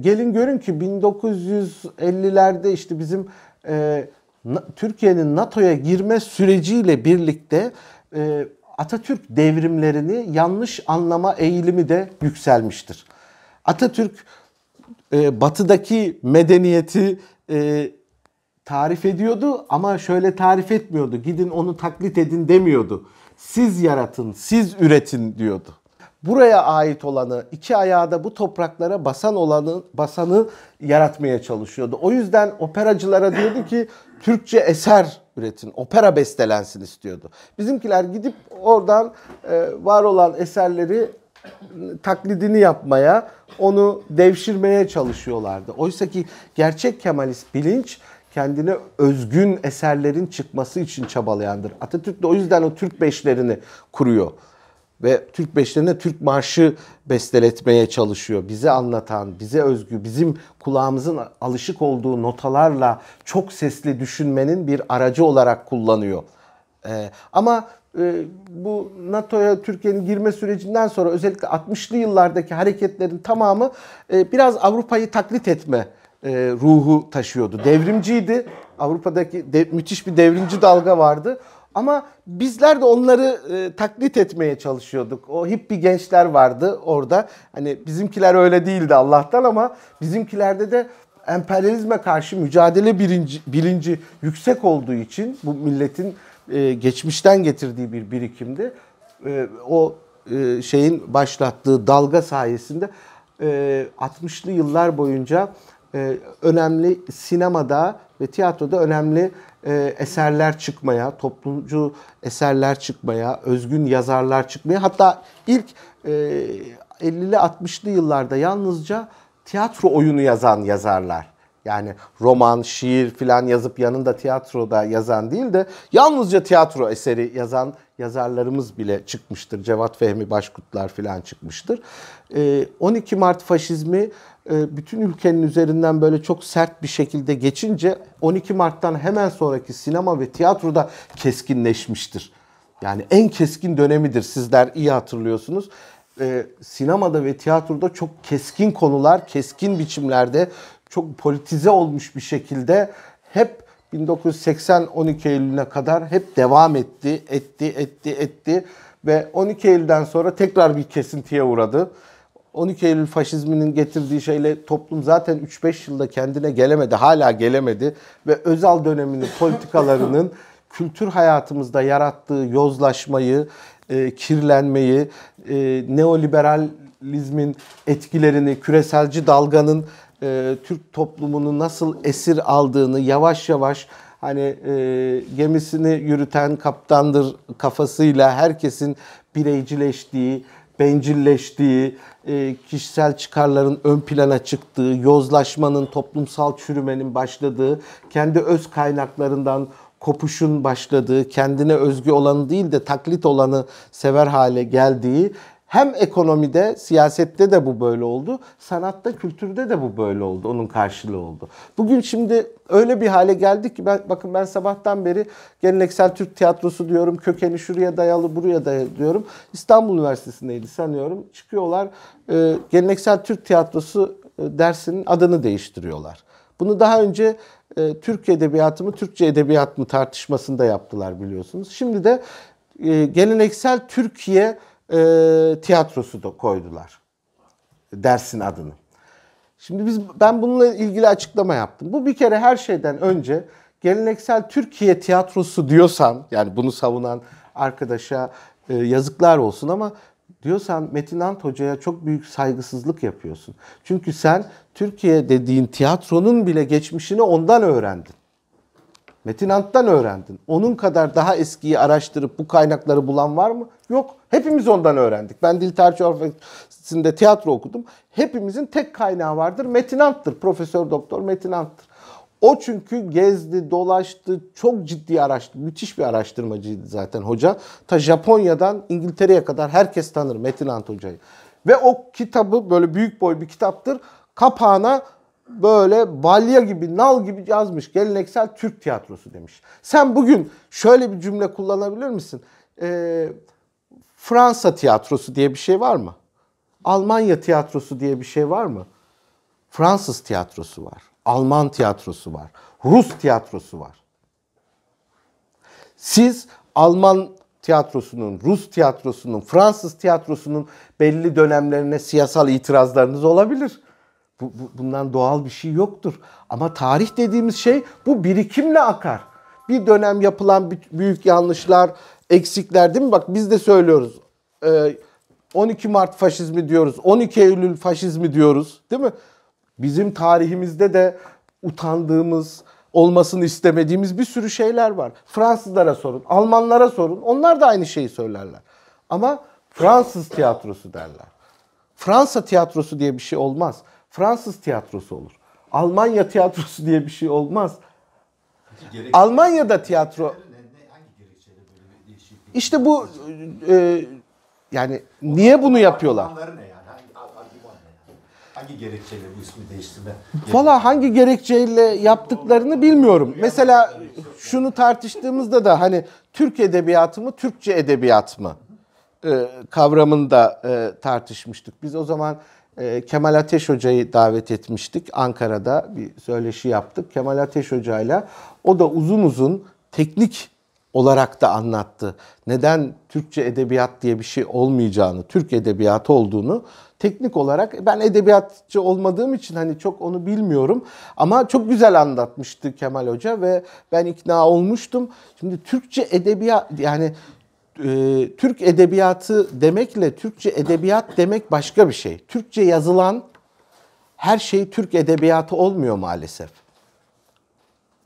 gelin görün ki 1950'lerde işte bizim e, Türkiye'nin NATO'ya girme süreciyle birlikte e, Atatürk devrimlerini yanlış anlama eğilimi de yükselmiştir. Atatürk e, batıdaki medeniyeti e, tarif ediyordu ama şöyle tarif etmiyordu. Gidin onu taklit edin demiyordu. Siz yaratın, siz üretin diyordu buraya ait olanı, iki ayağı da bu topraklara basan olanı, basanı yaratmaya çalışıyordu. O yüzden operacılara diyordu ki Türkçe eser üretin, opera bestelensin istiyordu. Bizimkiler gidip oradan e, var olan eserleri taklidini yapmaya, onu devşirmeye çalışıyorlardı. Oysa ki gerçek Kemalist bilinç kendine özgün eserlerin çıkması için çabalayandır. Atatürk de o yüzden o Türk beşlerini kuruyor ve Türk beşlerine Türk marşı besteletmeye çalışıyor. Bize anlatan, bize özgü, bizim kulağımızın alışık olduğu notalarla çok sesli düşünmenin bir aracı olarak kullanıyor. Ee, ama e, bu NATO'ya Türkiye'nin girme sürecinden sonra özellikle 60'lı yıllardaki hareketlerin tamamı e, biraz Avrupa'yı taklit etme e, ruhu taşıyordu. Devrimciydi. Avrupa'daki de, müthiş bir devrimci dalga vardı. Ama bizler de onları e, taklit etmeye çalışıyorduk. O hippi gençler vardı orada. Hani bizimkiler öyle değildi Allah'tan ama bizimkilerde de emperyalizme karşı mücadele bilinci, bilinci yüksek olduğu için bu milletin e, geçmişten getirdiği bir birikimdi. E, o e, şeyin başlattığı dalga sayesinde e, 60'lı yıllar boyunca e, önemli sinemada ve tiyatroda önemli e, eserler çıkmaya, toplumcu eserler çıkmaya, özgün yazarlar çıkmaya hatta ilk e, 50'li 60'lı yıllarda yalnızca tiyatro oyunu yazan yazarlar yani roman, şiir filan yazıp yanında tiyatroda yazan değil de yalnızca tiyatro eseri yazan yazarlarımız bile çıkmıştır. Cevat Fehmi Başkutlar filan çıkmıştır. 12 e, Mart faşizmi e, bütün ülkenin üzerinden böyle çok sert bir şekilde geçince 12 Mart'tan hemen sonraki sinema ve tiyatroda keskinleşmiştir. Yani en keskin dönemidir sizler iyi hatırlıyorsunuz. Ee, sinemada ve tiyatroda çok keskin konular, keskin biçimlerde çok politize olmuş bir şekilde hep 1980 12 Eylül'üne kadar hep devam etti, etti, etti, etti ve 12 Eylül'den sonra tekrar bir kesintiye uğradı. 12 Eylül faşizminin getirdiği şeyle toplum zaten 3-5 yılda kendine gelemedi. Hala gelemedi. Ve özel döneminin [LAUGHS] politikalarının kültür hayatımızda yarattığı yozlaşmayı, e, kirlenmeyi, e, neoliberalizmin etkilerini, küreselci dalganın e, Türk toplumunu nasıl esir aldığını yavaş yavaş hani e, gemisini yürüten kaptandır kafasıyla herkesin bireycileştiği, bencilleştiği, e, kişisel çıkarların ön plana çıktığı, yozlaşmanın, toplumsal çürümenin başladığı, kendi öz kaynaklarından kopuşun başladığı, kendine özgü olanı değil de taklit olanı sever hale geldiği hem ekonomide, siyasette de bu böyle oldu. Sanatta, kültürde de bu böyle oldu. Onun karşılığı oldu. Bugün şimdi öyle bir hale geldik ki ben bakın ben sabahtan beri geleneksel Türk tiyatrosu diyorum. Kökeni şuraya dayalı, buraya dayalı diyorum. İstanbul Üniversitesi'ndeydi sanıyorum. Çıkıyorlar. E, geleneksel Türk tiyatrosu e, dersinin adını değiştiriyorlar. Bunu daha önce e, Türk edebiyatı mı, Türkçe edebiyat mı tartışmasında yaptılar biliyorsunuz. Şimdi de e, geleneksel Türkiye e, tiyatrosu da koydular. Dersin adını. Şimdi biz ben bununla ilgili açıklama yaptım. Bu bir kere her şeyden önce geleneksel Türkiye tiyatrosu diyorsan yani bunu savunan arkadaşa e, yazıklar olsun ama diyorsan Metin Ant Hoca'ya çok büyük saygısızlık yapıyorsun. Çünkü sen Türkiye dediğin tiyatronun bile geçmişini ondan öğrendin. Metin Ant'tan öğrendin. Onun kadar daha eskiyi araştırıp bu kaynakları bulan var mı? Yok. Hepimiz ondan öğrendik. Ben Dil Tarih Coğrafyası'nda tiyatro okudum. Hepimizin tek kaynağı vardır. Metin Ant'tır. Profesör Doktor Metin Ant'tır. O çünkü gezdi, dolaştı, çok ciddi araştırdı. Müthiş bir araştırmacıydı zaten hoca. Ta Japonya'dan İngiltere'ye kadar herkes tanır Metin Ant hocayı. Ve o kitabı böyle büyük boy bir kitaptır. Kapağına böyle balya gibi, nal gibi yazmış. Geleneksel Türk tiyatrosu demiş. Sen bugün şöyle bir cümle kullanabilir misin? E, Fransa tiyatrosu diye bir şey var mı? Almanya tiyatrosu diye bir şey var mı? Fransız tiyatrosu var. Alman tiyatrosu var. Rus tiyatrosu var. Siz Alman tiyatrosunun, Rus tiyatrosunun, Fransız tiyatrosunun belli dönemlerine siyasal itirazlarınız olabilir. Bu, bu, bundan doğal bir şey yoktur. Ama tarih dediğimiz şey bu birikimle akar. Bir dönem yapılan büyük yanlışlar, eksikler değil mi? Bak biz de söylüyoruz. Ee, 12 Mart faşizmi diyoruz. 12 Eylül faşizmi diyoruz. Değil mi? Bizim tarihimizde de utandığımız, olmasını istemediğimiz bir sürü şeyler var. Fransızlara sorun, Almanlara sorun. Onlar da aynı şeyi söylerler. Ama Fransız tiyatrosu derler. Fransa tiyatrosu diye bir şey olmaz. Fransız tiyatrosu olur. Almanya tiyatrosu diye bir şey olmaz. Gerek Almanya'da tiyatro... İşte bu e, yani niye bunu yapıyorlar? Hangi gerekçeyle bu ismi değiştirme? Valla hangi gerekçeyle yaptıklarını bilmiyorum. Mesela şey şunu tartıştığımızda da hani Türk edebiyatı mı, Türkçe edebiyat mı e, kavramını e, tartışmıştık. Biz o zaman ee, Kemal Ateş Hoca'yı davet etmiştik. Ankara'da bir söyleşi yaptık. Kemal Ateş Hoca'yla o da uzun uzun teknik olarak da anlattı. Neden Türkçe edebiyat diye bir şey olmayacağını, Türk edebiyatı olduğunu teknik olarak ben edebiyatçı olmadığım için hani çok onu bilmiyorum ama çok güzel anlatmıştı Kemal Hoca ve ben ikna olmuştum. Şimdi Türkçe edebiyat yani ee, Türk edebiyatı demekle Türkçe edebiyat demek başka bir şey. Türkçe yazılan her şey Türk edebiyatı olmuyor maalesef.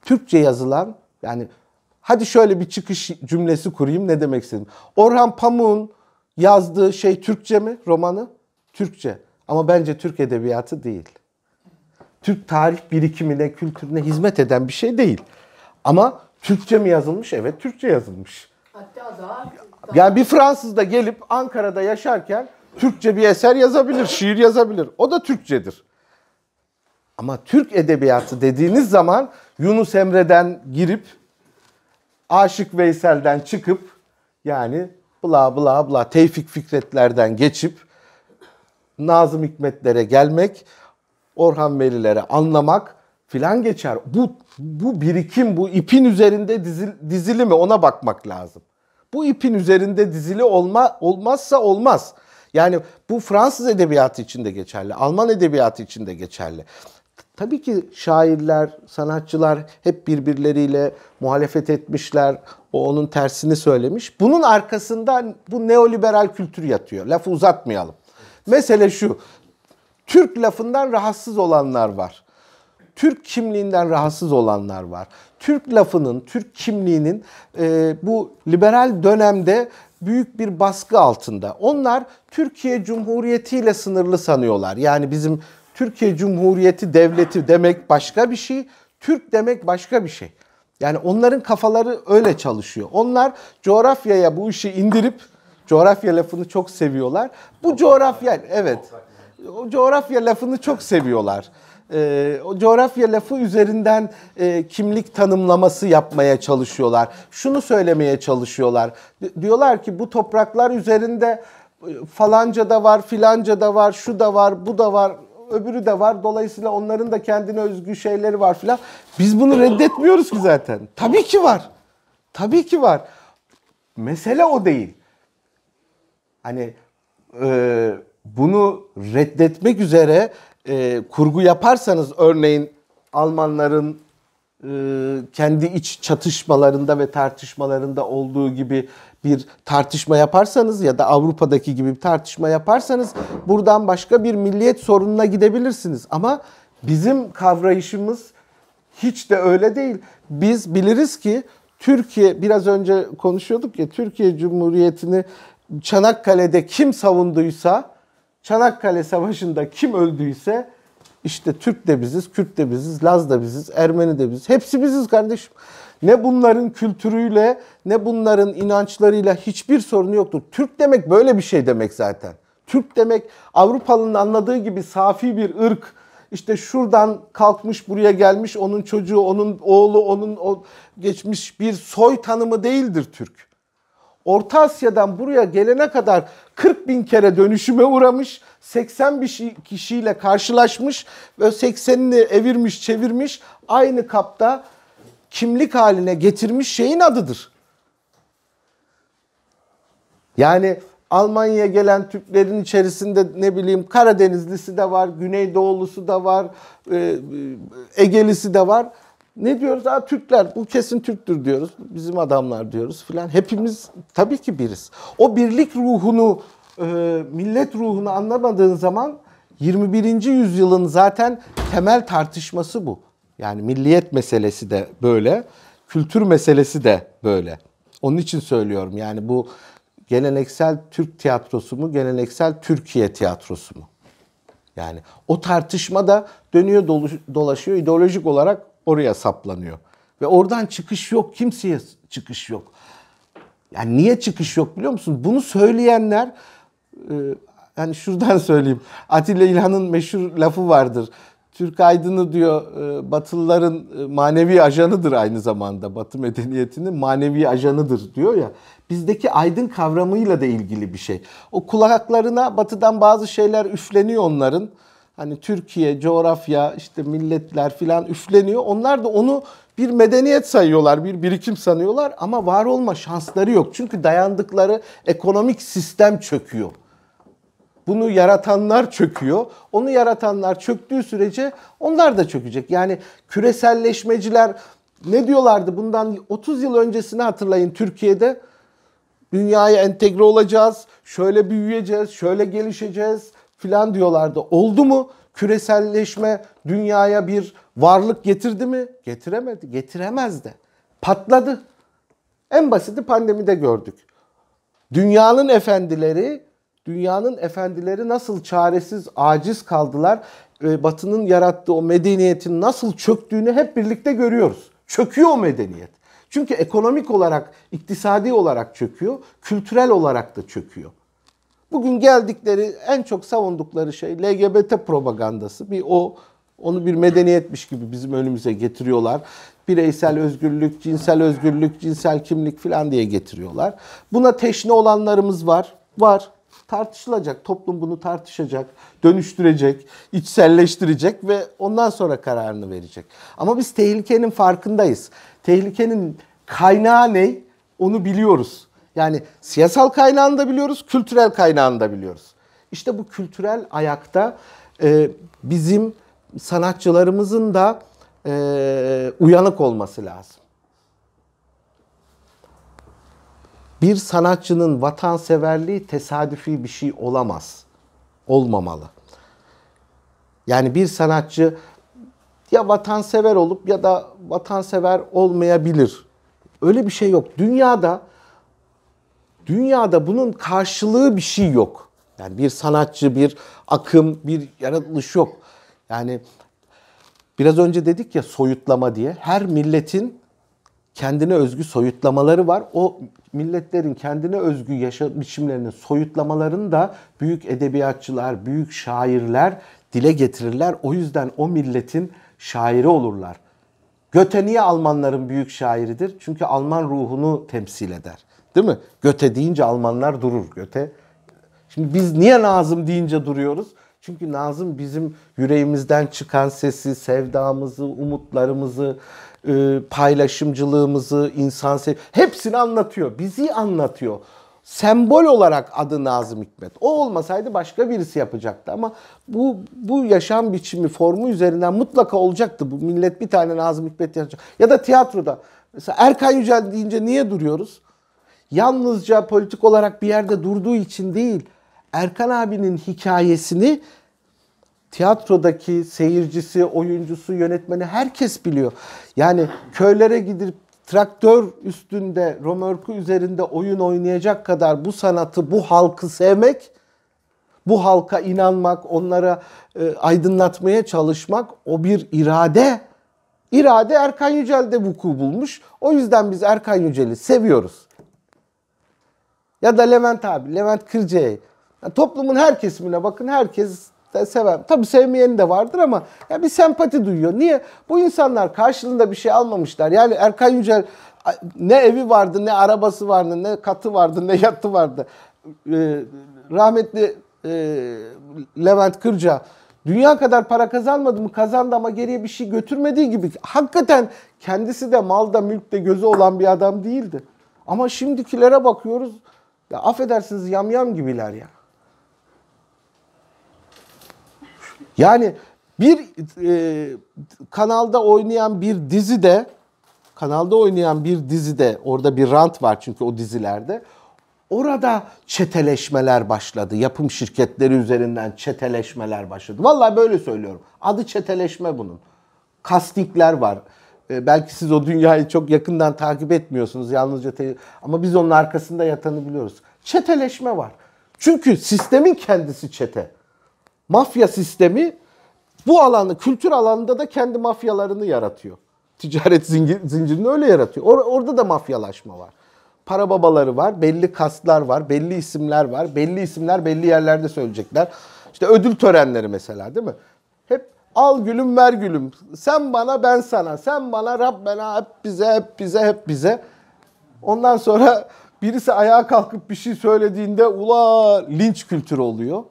Türkçe yazılan yani hadi şöyle bir çıkış cümlesi kurayım ne demek istedim. Orhan Pamuk'un yazdığı şey Türkçe mi romanı? Türkçe. Ama bence Türk edebiyatı değil. Türk tarih birikimine, kültürüne hizmet eden bir şey değil. Ama Türkçe mi yazılmış? Evet Türkçe yazılmış. Hatta daha... Yani bir Fransız da gelip Ankara'da yaşarken Türkçe bir eser yazabilir, şiir yazabilir. O da Türkçedir. Ama Türk edebiyatı dediğiniz zaman Yunus Emre'den girip Aşık Veysel'den çıkıp yani bla bla bla Tevfik Fikretler'den geçip Nazım Hikmet'lere gelmek, Orhan Veli'lere anlamak filan geçer. Bu bu birikim, bu ipin üzerinde dizil, dizili mi ona bakmak lazım. Bu ipin üzerinde dizili olma, olmazsa olmaz. Yani bu Fransız edebiyatı için de geçerli, Alman edebiyatı için de geçerli. Tabii ki şairler, sanatçılar hep birbirleriyle muhalefet etmişler. O onun tersini söylemiş. Bunun arkasında bu neoliberal kültür yatıyor. Lafı uzatmayalım. Mesele şu. Türk lafından rahatsız olanlar var. Türk kimliğinden rahatsız olanlar var. Türk lafının, Türk kimliğinin e, bu liberal dönemde büyük bir baskı altında. Onlar Türkiye Cumhuriyeti ile sınırlı sanıyorlar. Yani bizim Türkiye Cumhuriyeti devleti demek başka bir şey, Türk demek başka bir şey. Yani onların kafaları öyle çalışıyor. Onlar coğrafyaya bu işi indirip coğrafya lafını çok seviyorlar. Bu coğrafya evet. O coğrafya lafını çok seviyorlar e, o coğrafya lafı üzerinden e, kimlik tanımlaması yapmaya çalışıyorlar. Şunu söylemeye çalışıyorlar. D- diyorlar ki bu topraklar üzerinde e, falanca da var, filanca da var, şu da var, bu da var, öbürü de var. Dolayısıyla onların da kendine özgü şeyleri var filan. Biz bunu reddetmiyoruz ki zaten. Tabii ki var. Tabii ki var. Mesele o değil. Hani e, bunu reddetmek üzere e, kurgu yaparsanız örneğin Almanların e, kendi iç çatışmalarında ve tartışmalarında olduğu gibi bir tartışma yaparsanız ya da Avrupa'daki gibi bir tartışma yaparsanız buradan başka bir milliyet sorununa gidebilirsiniz. Ama bizim kavrayışımız hiç de öyle değil. Biz biliriz ki Türkiye biraz önce konuşuyorduk ya Türkiye Cumhuriyeti'ni Çanakkale'de kim savunduysa Çanakkale Savaşı'nda kim öldüyse işte Türk de biziz, Kürt de biziz, Laz da biziz, Ermeni de biziz. Hepsi biziz kardeşim. Ne bunların kültürüyle ne bunların inançlarıyla hiçbir sorunu yoktur. Türk demek böyle bir şey demek zaten. Türk demek Avrupalı'nın anladığı gibi safi bir ırk. İşte şuradan kalkmış buraya gelmiş onun çocuğu, onun oğlu, onun o geçmiş bir soy tanımı değildir Türk. Orta Asya'dan buraya gelene kadar 40 bin kere dönüşüme uğramış, 80 bir kişiyle karşılaşmış ve 80'ini evirmiş çevirmiş aynı kapta kimlik haline getirmiş şeyin adıdır. Yani Almanya'ya gelen Türklerin içerisinde ne bileyim Karadenizlisi de var, Güneydoğulusu da var, e, e, Egelisi de var. Ne diyoruz? Aa, Türkler bu kesin Türktür diyoruz. Bizim adamlar diyoruz filan. Hepimiz tabii ki biriz. O birlik ruhunu, e, millet ruhunu anlamadığın zaman 21. yüzyılın zaten temel tartışması bu. Yani milliyet meselesi de böyle, kültür meselesi de böyle. Onun için söylüyorum yani bu geleneksel Türk tiyatrosu mu, geleneksel Türkiye tiyatrosu mu? Yani o tartışma da dönüyor dolaşıyor ideolojik olarak oraya saplanıyor. Ve oradan çıkış yok. Kimseye çıkış yok. Yani niye çıkış yok biliyor musun? Bunu söyleyenler e, yani şuradan [LAUGHS] söyleyeyim. Atilla İlhan'ın meşhur lafı vardır. Türk aydını diyor e, Batılıların e, manevi ajanıdır aynı zamanda. Batı medeniyetinin manevi ajanıdır diyor ya. Bizdeki aydın kavramıyla da ilgili bir şey. O kulaklarına batıdan bazı şeyler üfleniyor onların hani Türkiye, coğrafya, işte milletler filan üfleniyor. Onlar da onu bir medeniyet sayıyorlar, bir birikim sanıyorlar ama var olma şansları yok. Çünkü dayandıkları ekonomik sistem çöküyor. Bunu yaratanlar çöküyor. Onu yaratanlar çöktüğü sürece onlar da çökecek. Yani küreselleşmeciler ne diyorlardı? Bundan 30 yıl öncesini hatırlayın Türkiye'de. Dünyaya entegre olacağız, şöyle büyüyeceğiz, şöyle gelişeceğiz, filan diyorlardı. Oldu mu? Küreselleşme dünyaya bir varlık getirdi mi? Getiremedi, getiremez de. Patladı. En basiti pandemide gördük. Dünyanın efendileri, dünyanın efendileri nasıl çaresiz, aciz kaldılar. E, Batı'nın yarattığı o medeniyetin nasıl çöktüğünü hep birlikte görüyoruz. Çöküyor o medeniyet. Çünkü ekonomik olarak, iktisadi olarak çöküyor, kültürel olarak da çöküyor. Bugün geldikleri en çok savundukları şey LGBT propagandası. Bir o onu bir medeniyetmiş gibi bizim önümüze getiriyorlar. Bireysel özgürlük, cinsel özgürlük, cinsel kimlik falan diye getiriyorlar. Buna teşne olanlarımız var. Var. Tartışılacak. Toplum bunu tartışacak, dönüştürecek, içselleştirecek ve ondan sonra kararını verecek. Ama biz tehlikenin farkındayız. Tehlikenin kaynağı ne? Onu biliyoruz. Yani siyasal kaynağını da biliyoruz, kültürel kaynağını da biliyoruz. İşte bu kültürel ayakta e, bizim sanatçılarımızın da e, uyanık olması lazım. Bir sanatçının vatanseverliği tesadüfi bir şey olamaz. Olmamalı. Yani bir sanatçı ya vatansever olup ya da vatansever olmayabilir. Öyle bir şey yok. Dünyada Dünyada bunun karşılığı bir şey yok. Yani bir sanatçı, bir akım, bir yaratılış yok. Yani biraz önce dedik ya soyutlama diye. Her milletin kendine özgü soyutlamaları var. O milletlerin kendine özgü yaşam biçimlerinin soyutlamalarını da büyük edebiyatçılar, büyük şairler dile getirirler. O yüzden o milletin şairi olurlar. Göte niye Almanların büyük şairidir? Çünkü Alman ruhunu temsil eder. Değil mi? Göte deyince Almanlar durur. Göte. Şimdi biz niye Nazım deyince duruyoruz? Çünkü Nazım bizim yüreğimizden çıkan sesi, sevdamızı, umutlarımızı, e, paylaşımcılığımızı, insan sev hepsini anlatıyor. Bizi anlatıyor. Sembol olarak adı Nazım Hikmet. O olmasaydı başka birisi yapacaktı ama bu bu yaşam biçimi, formu üzerinden mutlaka olacaktı. Bu millet bir tane Nazım Hikmet yapacak. Ya da tiyatroda mesela Erkan Yücel deyince niye duruyoruz? yalnızca politik olarak bir yerde durduğu için değil, Erkan abinin hikayesini tiyatrodaki seyircisi, oyuncusu, yönetmeni herkes biliyor. Yani köylere gidip traktör üstünde, romörkü üzerinde oyun oynayacak kadar bu sanatı, bu halkı sevmek, bu halka inanmak, onlara e, aydınlatmaya çalışmak o bir irade. İrade Erkan Yücel'de vuku bulmuş. O yüzden biz Erkan Yücel'i seviyoruz. Ya da Levent abi, Levent Kırcay. Yani toplumun her kesimine bakın herkes de seven. Tabi sevmeyeni de vardır ama ya bir sempati duyuyor. Niye? Bu insanlar karşılığında bir şey almamışlar. Yani Erkan Yücel ne evi vardı, ne arabası vardı, ne katı vardı, ne yatı vardı. Ee, rahmetli e, Levent Kırca dünya kadar para kazanmadı mı kazandı ama geriye bir şey götürmediği gibi hakikaten kendisi de malda mülkte gözü olan bir adam değildi. Ama şimdikilere bakıyoruz ya affedersiniz yamyam gibiler ya. Yani bir e, kanalda oynayan bir dizide kanalda oynayan bir dizide orada bir rant var çünkü o dizilerde orada çeteleşmeler başladı. Yapım şirketleri üzerinden çeteleşmeler başladı. Vallahi böyle söylüyorum. Adı çeteleşme bunun. Kastikler var. Ee, belki siz o dünyayı çok yakından takip etmiyorsunuz yalnızca te- ama biz onun arkasında yatanı biliyoruz. Çeteleşme var. Çünkü sistemin kendisi çete. Mafya sistemi bu alanı, kültür alanında da kendi mafyalarını yaratıyor. Ticaret zincirini öyle yaratıyor. Or- orada da mafyalaşma var. Para babaları var, belli kastlar var, belli isimler var. Belli isimler belli yerlerde söyleyecekler. İşte ödül törenleri mesela değil mi? Al gülüm ver gülüm. Sen bana ben sana. Sen bana Rabbena hep bize hep bize hep bize. Ondan sonra birisi ayağa kalkıp bir şey söylediğinde ula linç kültürü oluyor.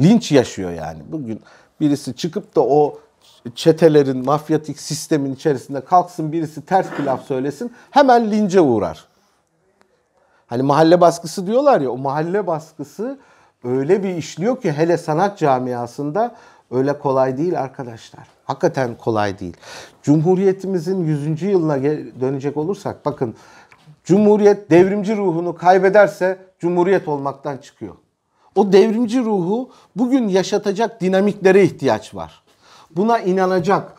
Linç yaşıyor yani. Bugün birisi çıkıp da o çetelerin, mafyatik sistemin içerisinde kalksın birisi ters bir laf söylesin hemen lince uğrar. Hani mahalle baskısı diyorlar ya o mahalle baskısı öyle bir işliyor ki hele sanat camiasında öyle kolay değil arkadaşlar. Hakikaten kolay değil. Cumhuriyetimizin 100. yılına dönecek olursak bakın Cumhuriyet devrimci ruhunu kaybederse cumhuriyet olmaktan çıkıyor. O devrimci ruhu bugün yaşatacak dinamiklere ihtiyaç var. Buna inanacak,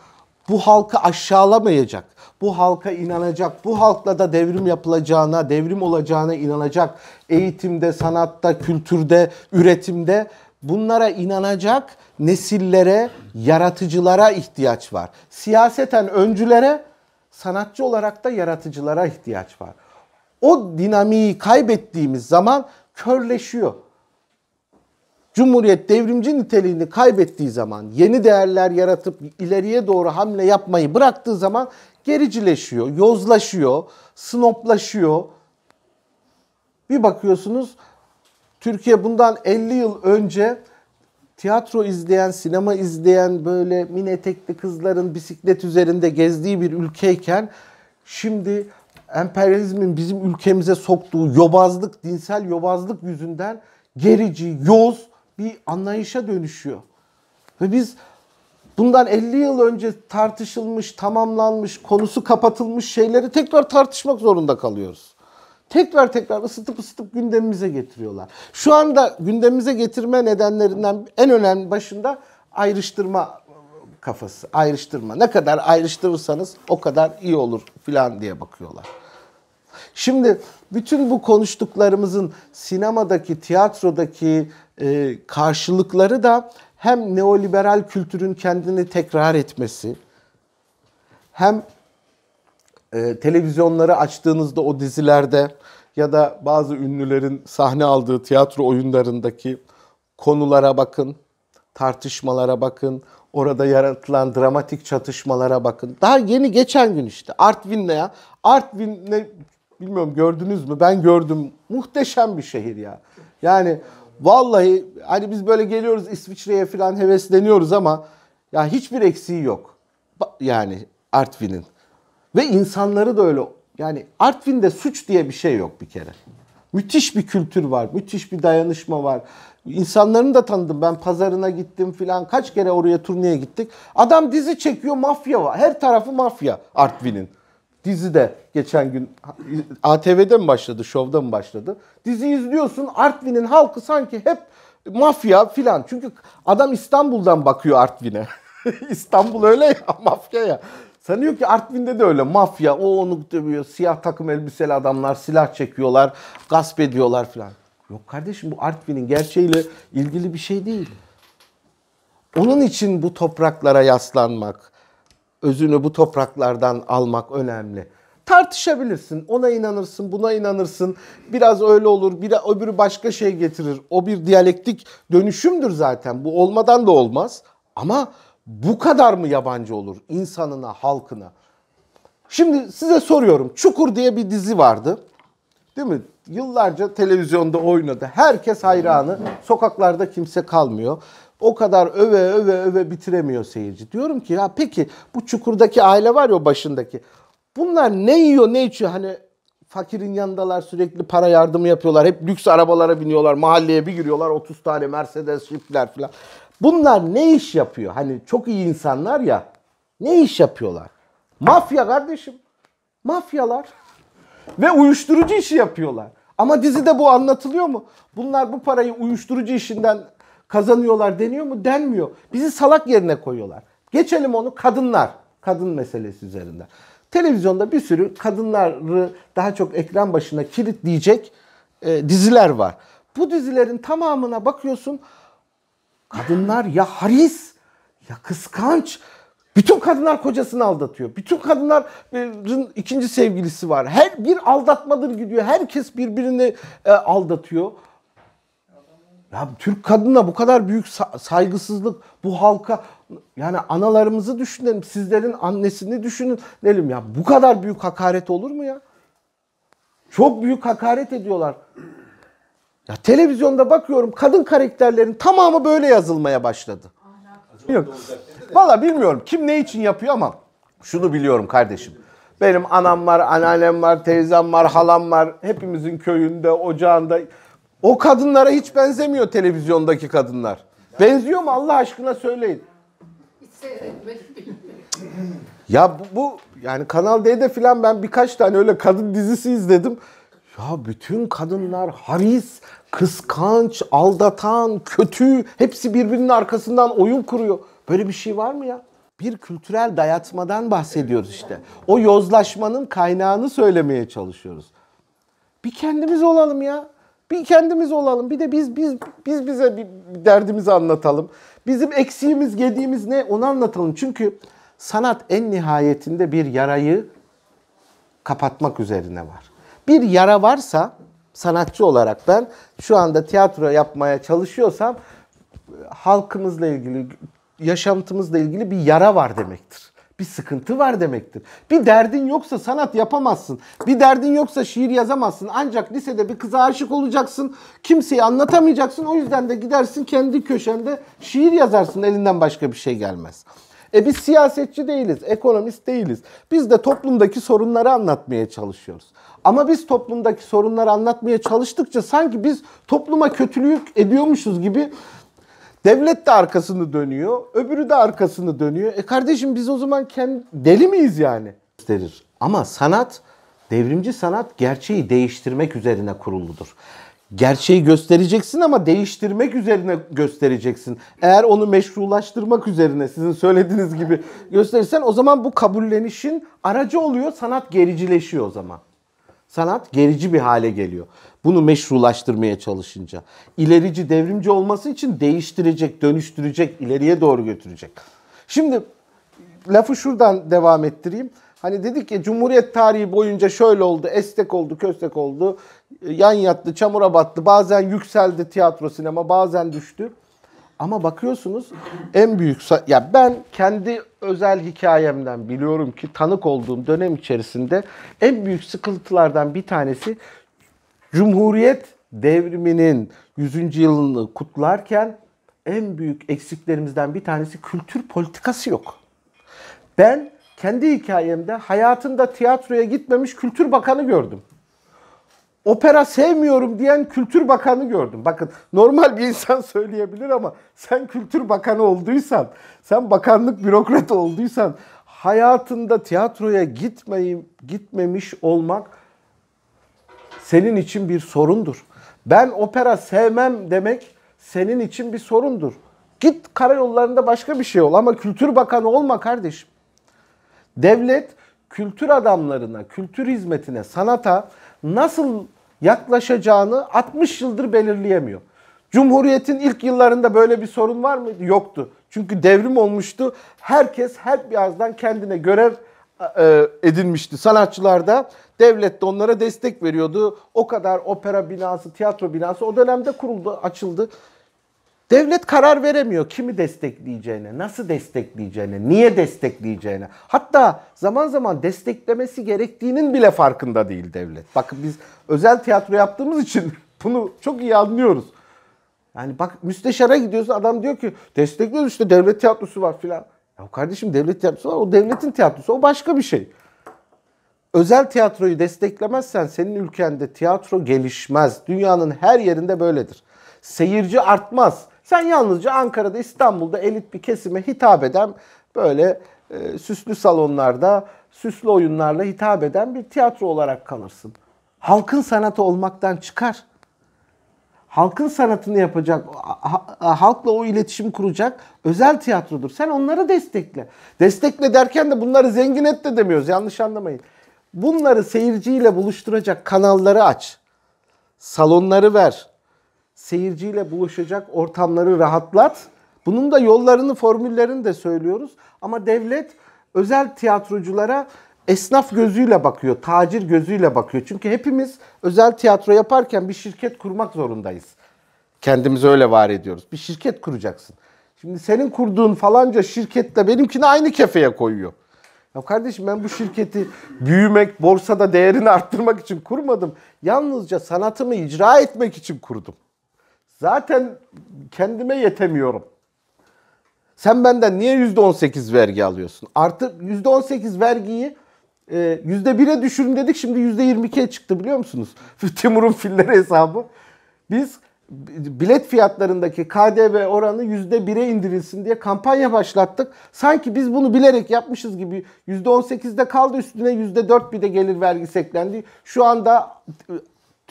bu halkı aşağılamayacak, bu halka inanacak, bu halkla da devrim yapılacağına, devrim olacağına inanacak. Eğitimde, sanatta, kültürde, üretimde bunlara inanacak nesillere, yaratıcılara ihtiyaç var. Siyaseten öncülere, sanatçı olarak da yaratıcılara ihtiyaç var. O dinamiği kaybettiğimiz zaman körleşiyor. Cumhuriyet devrimci niteliğini kaybettiği zaman, yeni değerler yaratıp ileriye doğru hamle yapmayı bıraktığı zaman gericileşiyor, yozlaşıyor, snoplaşıyor. Bir bakıyorsunuz Türkiye bundan 50 yıl önce tiyatro izleyen, sinema izleyen böyle mini etekli kızların bisiklet üzerinde gezdiği bir ülkeyken şimdi emperyalizmin bizim ülkemize soktuğu yobazlık, dinsel yobazlık yüzünden gerici, yoz bir anlayışa dönüşüyor. Ve biz bundan 50 yıl önce tartışılmış, tamamlanmış, konusu kapatılmış şeyleri tekrar tartışmak zorunda kalıyoruz. Tekrar tekrar ısıtıp ısıtıp gündemimize getiriyorlar. Şu anda gündemimize getirme nedenlerinden en önemli başında ayrıştırma kafası. Ayrıştırma. Ne kadar ayrıştırırsanız o kadar iyi olur filan diye bakıyorlar. Şimdi bütün bu konuştuklarımızın sinemadaki, tiyatrodaki e, karşılıkları da hem neoliberal kültürün kendini tekrar etmesi hem e, televizyonları açtığınızda o dizilerde ya da bazı ünlülerin sahne aldığı tiyatro oyunlarındaki konulara bakın, tartışmalara bakın, orada yaratılan dramatik çatışmalara bakın. Daha yeni geçen gün işte Artvin'le ya. Artvin'le bilmiyorum gördünüz mü? Ben gördüm. Muhteşem bir şehir ya. Yani Vallahi hani biz böyle geliyoruz İsviçre'ye falan hevesleniyoruz ama ya hiçbir eksiği yok. Yani Artvin'in. Ve insanları da öyle. Yani Artvin'de suç diye bir şey yok bir kere. Müthiş bir kültür var, müthiş bir dayanışma var. İnsanlarını da tanıdım. Ben pazarına gittim filan. Kaç kere oraya turneye gittik. Adam dizi çekiyor mafya var. Her tarafı mafya Artvin'in. Dizi de geçen gün ATV'de mi başladı, şovda mı başladı? Dizi izliyorsun Artvin'in halkı sanki hep mafya filan. Çünkü adam İstanbul'dan bakıyor Artvin'e. [LAUGHS] İstanbul öyle ya mafya ya. Sanıyor ki Artvin'de de öyle mafya o onu dövüyor. Siyah takım elbiseli adamlar silah çekiyorlar, gasp ediyorlar filan. Yok kardeşim bu Artvin'in gerçeğiyle ilgili bir şey değil. Onun için bu topraklara yaslanmak, özünü bu topraklardan almak önemli. Tartışabilirsin, ona inanırsın, buna inanırsın. Biraz öyle olur, bir öbürü başka şey getirir. O bir diyalektik dönüşümdür zaten. Bu olmadan da olmaz. Ama bu kadar mı yabancı olur insanına, halkına? Şimdi size soruyorum. Çukur diye bir dizi vardı. Değil mi? Yıllarca televizyonda oynadı. Herkes hayranı. Sokaklarda kimse kalmıyor o kadar öve öve öve bitiremiyor seyirci. Diyorum ki ya peki bu çukurdaki aile var ya başındaki. Bunlar ne yiyor ne içiyor hani fakirin yanındalar sürekli para yardımı yapıyorlar. Hep lüks arabalara biniyorlar. Mahalleye bir giriyorlar 30 tane Mercedes, Jeep'ler falan. Bunlar ne iş yapıyor? Hani çok iyi insanlar ya. Ne iş yapıyorlar? Mafya kardeşim. Mafyalar. Ve uyuşturucu işi yapıyorlar. Ama dizide bu anlatılıyor mu? Bunlar bu parayı uyuşturucu işinden kazanıyorlar deniyor mu? Denmiyor. Bizi salak yerine koyuyorlar. Geçelim onu kadınlar. Kadın meselesi üzerinde. Televizyonda bir sürü kadınları daha çok ekran başına kilitleyecek e, diziler var. Bu dizilerin tamamına bakıyorsun kadınlar ya haris ya kıskanç. Bütün kadınlar kocasını aldatıyor. Bütün kadınların ikinci sevgilisi var. Her bir aldatmadır gidiyor. Herkes birbirini e, aldatıyor. Ya Türk kadına bu kadar büyük saygısızlık, bu halka yani analarımızı düşünelim, sizlerin annesini düşünün düşünelim ya. Bu kadar büyük hakaret olur mu ya? Çok büyük hakaret ediyorlar. Ya televizyonda bakıyorum kadın karakterlerin tamamı böyle yazılmaya başladı. Yok. Valla bilmiyorum kim ne için yapıyor ama şunu biliyorum kardeşim. Benim anam var, anneannem var, teyzem var, halam var. Hepimizin köyünde, ocağında o kadınlara hiç benzemiyor televizyondaki kadınlar. Benziyor mu Allah aşkına söyleyin. Ya bu, bu yani Kanal D'de filan ben birkaç tane öyle kadın dizisi izledim. Ya bütün kadınlar haris, kıskanç, aldatan, kötü hepsi birbirinin arkasından oyun kuruyor. Böyle bir şey var mı ya? Bir kültürel dayatmadan bahsediyoruz işte. O yozlaşmanın kaynağını söylemeye çalışıyoruz. Bir kendimiz olalım ya. Bir kendimiz olalım. Bir de biz biz biz bize bir derdimizi anlatalım. Bizim eksiğimiz, gediğimiz ne onu anlatalım. Çünkü sanat en nihayetinde bir yarayı kapatmak üzerine var. Bir yara varsa sanatçı olarak ben şu anda tiyatro yapmaya çalışıyorsam e, halkımızla ilgili, yaşantımızla ilgili bir yara var demektir bir sıkıntı var demektir. Bir derdin yoksa sanat yapamazsın. Bir derdin yoksa şiir yazamazsın. Ancak lisede bir kıza aşık olacaksın. Kimseyi anlatamayacaksın. O yüzden de gidersin kendi köşende şiir yazarsın. Elinden başka bir şey gelmez. E biz siyasetçi değiliz, ekonomist değiliz. Biz de toplumdaki sorunları anlatmaya çalışıyoruz. Ama biz toplumdaki sorunları anlatmaya çalıştıkça sanki biz topluma kötülük ediyormuşuz gibi Devlet de arkasını dönüyor, öbürü de arkasını dönüyor. E kardeşim biz o zaman kendi deli miyiz yani? Gösterir. Ama sanat, devrimci sanat gerçeği değiştirmek üzerine kuruludur. Gerçeği göstereceksin ama değiştirmek üzerine göstereceksin. Eğer onu meşrulaştırmak üzerine sizin söylediğiniz gibi gösterirsen o zaman bu kabullenişin aracı oluyor, sanat gericileşiyor o zaman sanat gerici bir hale geliyor. Bunu meşrulaştırmaya çalışınca. ilerici devrimci olması için değiştirecek, dönüştürecek, ileriye doğru götürecek. Şimdi lafı şuradan devam ettireyim. Hani dedik ya Cumhuriyet tarihi boyunca şöyle oldu, estek oldu, köstek oldu, yan yattı, çamura battı, bazen yükseldi tiyatro, sinema, bazen düştü. Ama bakıyorsunuz en büyük ya ben kendi özel hikayemden biliyorum ki tanık olduğum dönem içerisinde en büyük sıkıntılardan bir tanesi Cumhuriyet devriminin 100. yılını kutlarken en büyük eksiklerimizden bir tanesi kültür politikası yok. Ben kendi hikayemde hayatında tiyatroya gitmemiş kültür bakanı gördüm opera sevmiyorum diyen Kültür Bakanı gördüm. Bakın normal bir insan [LAUGHS] söyleyebilir ama sen Kültür Bakanı olduysan, sen bakanlık bürokratı olduysan hayatında tiyatroya gitmeyim, gitmemiş olmak senin için bir sorundur. Ben opera sevmem demek senin için bir sorundur. Git karayollarında başka bir şey ol ama Kültür Bakanı olma kardeşim. Devlet kültür adamlarına, kültür hizmetine, sanata nasıl yaklaşacağını 60 yıldır belirleyemiyor. Cumhuriyetin ilk yıllarında böyle bir sorun var mıydı? Yoktu. Çünkü devrim olmuştu. Herkes her birazdan kendine görev e, edinmişti. Sanatçılar da devlet de onlara destek veriyordu. O kadar opera binası, tiyatro binası o dönemde kuruldu, açıldı. Devlet karar veremiyor kimi destekleyeceğine, nasıl destekleyeceğine, niye destekleyeceğine. Hatta zaman zaman desteklemesi gerektiğinin bile farkında değil devlet. Bakın biz özel tiyatro yaptığımız için [LAUGHS] bunu çok iyi anlıyoruz. Yani bak müsteşara gidiyorsun adam diyor ki destekliyoruz işte devlet tiyatrosu var filan. Ya kardeşim devlet tiyatrosu var o devletin tiyatrosu o başka bir şey. Özel tiyatroyu desteklemezsen senin ülkende tiyatro gelişmez. Dünyanın her yerinde böyledir. Seyirci artmaz. Sen yalnızca Ankara'da, İstanbul'da elit bir kesime hitap eden böyle e, süslü salonlarda, süslü oyunlarla hitap eden bir tiyatro olarak kalırsın. Halkın sanatı olmaktan çıkar. Halkın sanatını yapacak, halkla o iletişim kuracak özel tiyatrodur. Sen onları destekle. Destekle derken de bunları zengin et de demiyoruz. Yanlış anlamayın. Bunları seyirciyle buluşturacak kanalları aç. Salonları ver seyirciyle buluşacak ortamları rahatlat. Bunun da yollarını, formüllerini de söylüyoruz. Ama devlet özel tiyatroculara esnaf gözüyle bakıyor, tacir gözüyle bakıyor. Çünkü hepimiz özel tiyatro yaparken bir şirket kurmak zorundayız. Kendimizi öyle var ediyoruz. Bir şirket kuracaksın. Şimdi senin kurduğun falanca şirketle benimkini aynı kefeye koyuyor. Ya kardeşim ben bu şirketi büyümek, borsada değerini arttırmak için kurmadım. Yalnızca sanatımı icra etmek için kurdum. Zaten kendime yetemiyorum. Sen benden niye %18 vergi alıyorsun? Artık %18 vergiyi %1'e düşürün dedik şimdi %22'ye çıktı biliyor musunuz? [LAUGHS] Timur'un filleri hesabı. Biz bilet fiyatlarındaki KDV oranı %1'e indirilsin diye kampanya başlattık. Sanki biz bunu bilerek yapmışız gibi %18'de kaldı üstüne %4 bir de gelir vergisi eklendi. Şu anda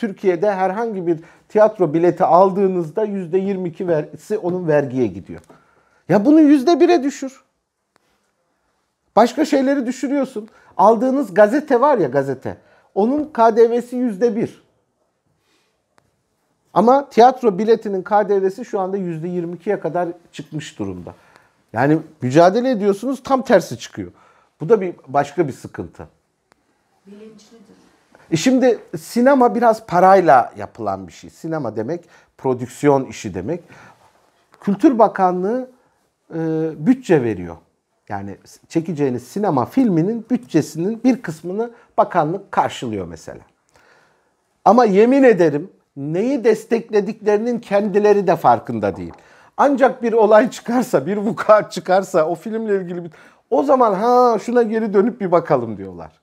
Türkiye'de herhangi bir tiyatro bileti aldığınızda %22 vergisi onun vergiye gidiyor. Ya bunu yüzde %1'e düşür. Başka şeyleri düşürüyorsun. Aldığınız gazete var ya gazete. Onun KDV'si yüzde %1. Ama tiyatro biletinin KDV'si şu anda yüzde %22'ye kadar çıkmış durumda. Yani mücadele ediyorsunuz tam tersi çıkıyor. Bu da bir başka bir sıkıntı. Bilinçlidir. E şimdi sinema biraz parayla yapılan bir şey. Sinema demek prodüksiyon işi demek. Kültür Bakanlığı e, bütçe veriyor. Yani çekeceğiniz sinema filminin bütçesinin bir kısmını bakanlık karşılıyor mesela. Ama yemin ederim neyi desteklediklerinin kendileri de farkında değil. Ancak bir olay çıkarsa, bir vukuat çıkarsa o filmle ilgili bir... O zaman ha şuna geri dönüp bir bakalım diyorlar.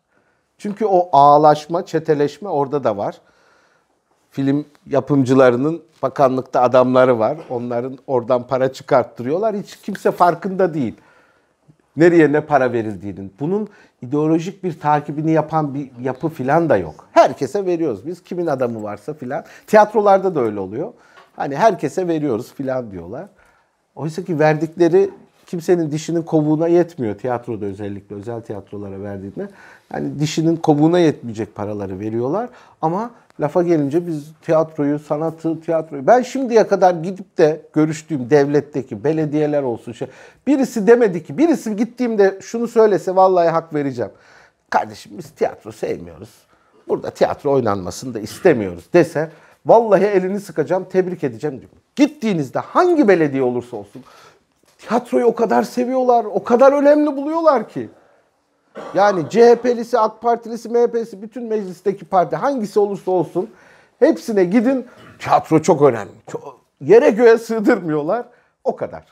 Çünkü o ağlaşma, çeteleşme orada da var. Film yapımcılarının bakanlıkta adamları var. Onların oradan para çıkarttırıyorlar. Hiç kimse farkında değil. Nereye ne para verildiğinin. Bunun ideolojik bir takibini yapan bir yapı filan da yok. Herkese veriyoruz biz. Kimin adamı varsa filan. Tiyatrolarda da öyle oluyor. Hani herkese veriyoruz filan diyorlar. Oysa ki verdikleri kimsenin dişinin kovuğuna yetmiyor tiyatroda özellikle özel tiyatrolara verdiğinde. Yani dişinin kovuğuna yetmeyecek paraları veriyorlar ama lafa gelince biz tiyatroyu, sanatı, tiyatroyu ben şimdiye kadar gidip de görüştüğüm devletteki belediyeler olsun şey birisi demedi ki birisi gittiğimde şunu söylese vallahi hak vereceğim. Kardeşim biz tiyatro sevmiyoruz. Burada tiyatro oynanmasını da istemiyoruz dese vallahi elini sıkacağım, tebrik edeceğim diyor. Gittiğinizde hangi belediye olursa olsun tiyatroyu o kadar seviyorlar, o kadar önemli buluyorlar ki. Yani CHP'lisi, AK Partilisi, MHP'lisi bütün meclisteki parti hangisi olursa olsun hepsine gidin tiyatro çok önemli. Çok, yere göğe sığdırmıyorlar. O kadar.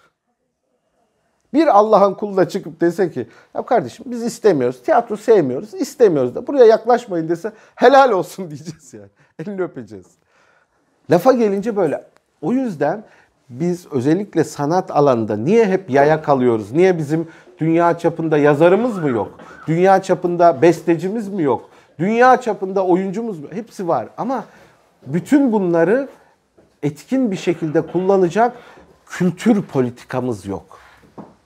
Bir Allah'ın kulu da çıkıp dese ki ya kardeşim biz istemiyoruz, tiyatro sevmiyoruz, istemiyoruz da buraya yaklaşmayın dese helal olsun [LAUGHS] diyeceğiz yani. Elini öpeceğiz. Lafa gelince böyle. O yüzden biz özellikle sanat alanında niye hep yaya kalıyoruz? Niye bizim dünya çapında yazarımız mı yok? Dünya çapında bestecimiz mi yok? Dünya çapında oyuncumuz mu? Hepsi var ama bütün bunları etkin bir şekilde kullanacak kültür politikamız yok.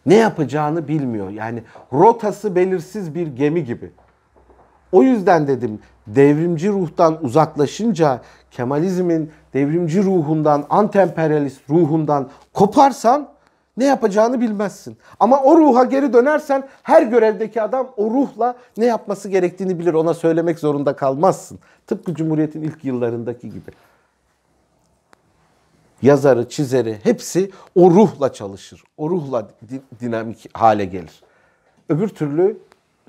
Ne yapacağını bilmiyor. Yani rotası belirsiz bir gemi gibi. O yüzden dedim devrimci ruhtan uzaklaşınca Kemalizmin devrimci ruhundan, antemperyalist ruhundan koparsan ne yapacağını bilmezsin. Ama o ruha geri dönersen her görevdeki adam o ruhla ne yapması gerektiğini bilir. Ona söylemek zorunda kalmazsın. Tıpkı Cumhuriyet'in ilk yıllarındaki gibi. Yazarı, çizeri hepsi o ruhla çalışır. O ruhla di dinamik hale gelir. Öbür türlü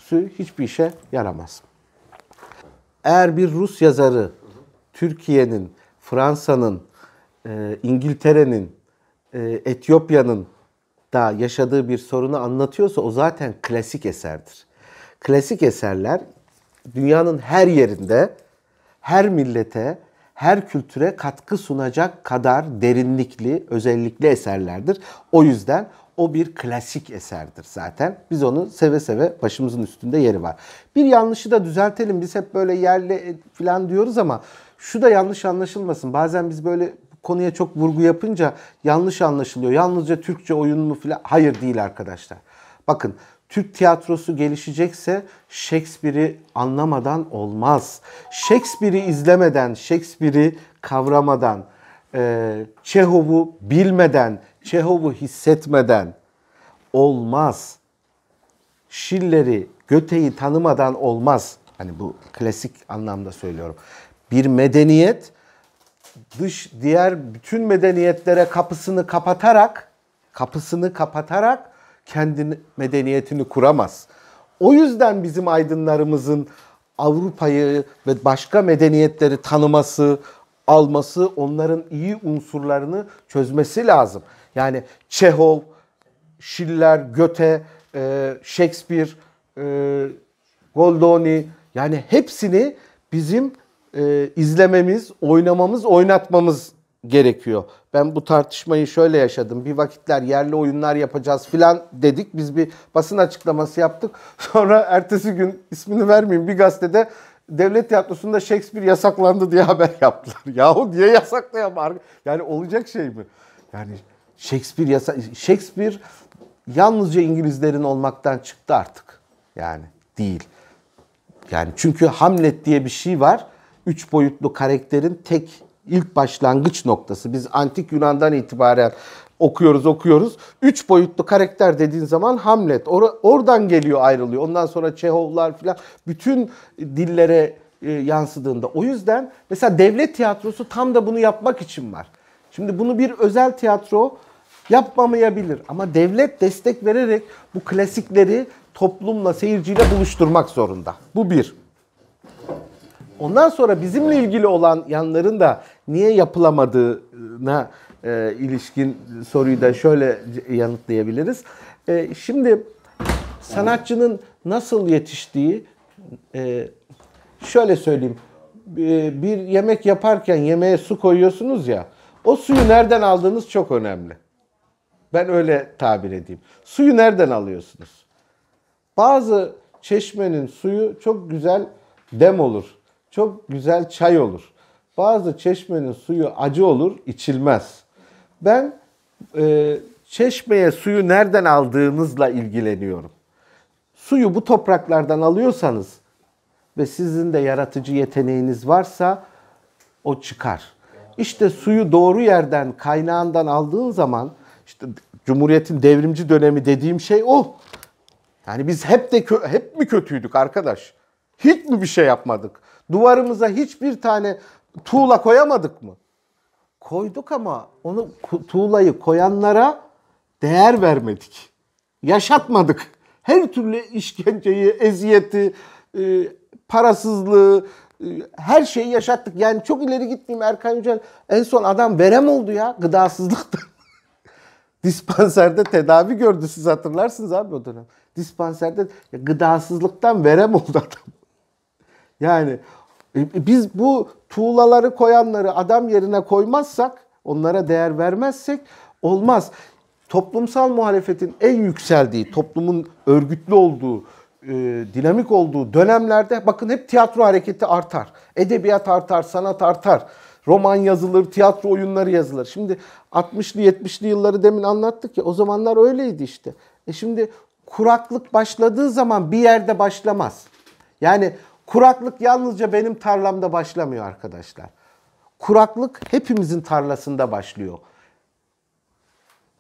türlüsü hiçbir işe yaramaz. Eğer bir Rus yazarı Türkiye'nin Fransa'nın, e, İngiltere'nin, e, Etiyopya'nın da yaşadığı bir sorunu anlatıyorsa o zaten klasik eserdir. Klasik eserler dünyanın her yerinde, her millete, her kültüre katkı sunacak kadar derinlikli, özellikli eserlerdir. O yüzden o bir klasik eserdir zaten. Biz onu seve seve başımızın üstünde yeri var. Bir yanlışı da düzeltelim. Biz hep böyle yerli e, falan diyoruz ama şu da yanlış anlaşılmasın. Bazen biz böyle konuya çok vurgu yapınca yanlış anlaşılıyor. Yalnızca Türkçe oyun mu filan? Hayır değil arkadaşlar. Bakın Türk tiyatrosu gelişecekse Shakespeare'i anlamadan olmaz. Shakespeare'i izlemeden, Shakespeare'i kavramadan, e, Çehov'u bilmeden, Çehov'u hissetmeden olmaz. Schiller'i, Göte'yi tanımadan olmaz. Hani bu klasik anlamda söylüyorum bir medeniyet dış diğer bütün medeniyetlere kapısını kapatarak kapısını kapatarak kendi medeniyetini kuramaz. O yüzden bizim aydınlarımızın Avrupa'yı ve başka medeniyetleri tanıması, alması, onların iyi unsurlarını çözmesi lazım. Yani Çehov, Schiller, Goethe, e, Shakespeare, e, Goldoni yani hepsini bizim e, izlememiz, oynamamız, oynatmamız gerekiyor. Ben bu tartışmayı şöyle yaşadım. Bir vakitler yerli oyunlar yapacağız filan dedik. Biz bir basın açıklaması yaptık. [LAUGHS] Sonra ertesi gün ismini vermeyeyim bir gazetede Devlet Tiyatrosu'nda Shakespeare yasaklandı diye haber yaptılar. [LAUGHS] Yahu niye yasaklayamar? Yani olacak şey mi? Yani Shakespeare yasa Shakespeare yalnızca İngilizlerin olmaktan çıktı artık. Yani değil. Yani çünkü Hamlet diye bir şey var üç boyutlu karakterin tek ilk başlangıç noktası. Biz antik Yunan'dan itibaren okuyoruz okuyoruz. Üç boyutlu karakter dediğin zaman Hamlet or- oradan geliyor ayrılıyor. Ondan sonra Çehovlar filan bütün dillere e, yansıdığında. O yüzden mesela devlet tiyatrosu tam da bunu yapmak için var. Şimdi bunu bir özel tiyatro yapmamayabilir ama devlet destek vererek bu klasikleri toplumla, seyirciyle buluşturmak zorunda. Bu bir. Ondan sonra bizimle ilgili olan yanların da niye yapılamadığına e, ilişkin soruyu da şöyle yanıtlayabiliriz. E, şimdi sanatçının nasıl yetiştiği e, şöyle söyleyeyim. E, bir yemek yaparken yemeğe su koyuyorsunuz ya. O suyu nereden aldığınız çok önemli. Ben öyle tabir edeyim. Suyu nereden alıyorsunuz? Bazı çeşmenin suyu çok güzel dem olur çok güzel çay olur. Bazı çeşmenin suyu acı olur, içilmez. Ben e, çeşmeye suyu nereden aldığınızla ilgileniyorum. Suyu bu topraklardan alıyorsanız ve sizin de yaratıcı yeteneğiniz varsa o çıkar. İşte suyu doğru yerden, kaynağından aldığın zaman işte Cumhuriyet'in devrimci dönemi dediğim şey o. Yani biz hep de hep mi kötüydük arkadaş? Hiç mi bir şey yapmadık? Duvarımıza hiçbir tane tuğla koyamadık mı? Koyduk ama onu tuğlayı koyanlara değer vermedik. Yaşatmadık. Her türlü işkenceyi, eziyeti, e, parasızlığı, e, her şeyi yaşattık. Yani çok ileri gitmeyeyim Erkan Yücel. En son adam verem oldu ya gıdasızlıktan. [LAUGHS] Dispanserde tedavi gördü siz hatırlarsınız abi o dönem. Dispanserde gıdasızlıktan verem oldu adam. Yani e, biz bu tuğlaları koyanları adam yerine koymazsak, onlara değer vermezsek olmaz. Toplumsal muhalefetin en yükseldiği, toplumun örgütlü olduğu, e, dinamik olduğu dönemlerde bakın hep tiyatro hareketi artar. Edebiyat artar, sanat artar. Roman yazılır, tiyatro oyunları yazılır. Şimdi 60'lı 70'li yılları demin anlattık ya o zamanlar öyleydi işte. E şimdi kuraklık başladığı zaman bir yerde başlamaz. Yani Kuraklık yalnızca benim tarlamda başlamıyor arkadaşlar. Kuraklık hepimizin tarlasında başlıyor.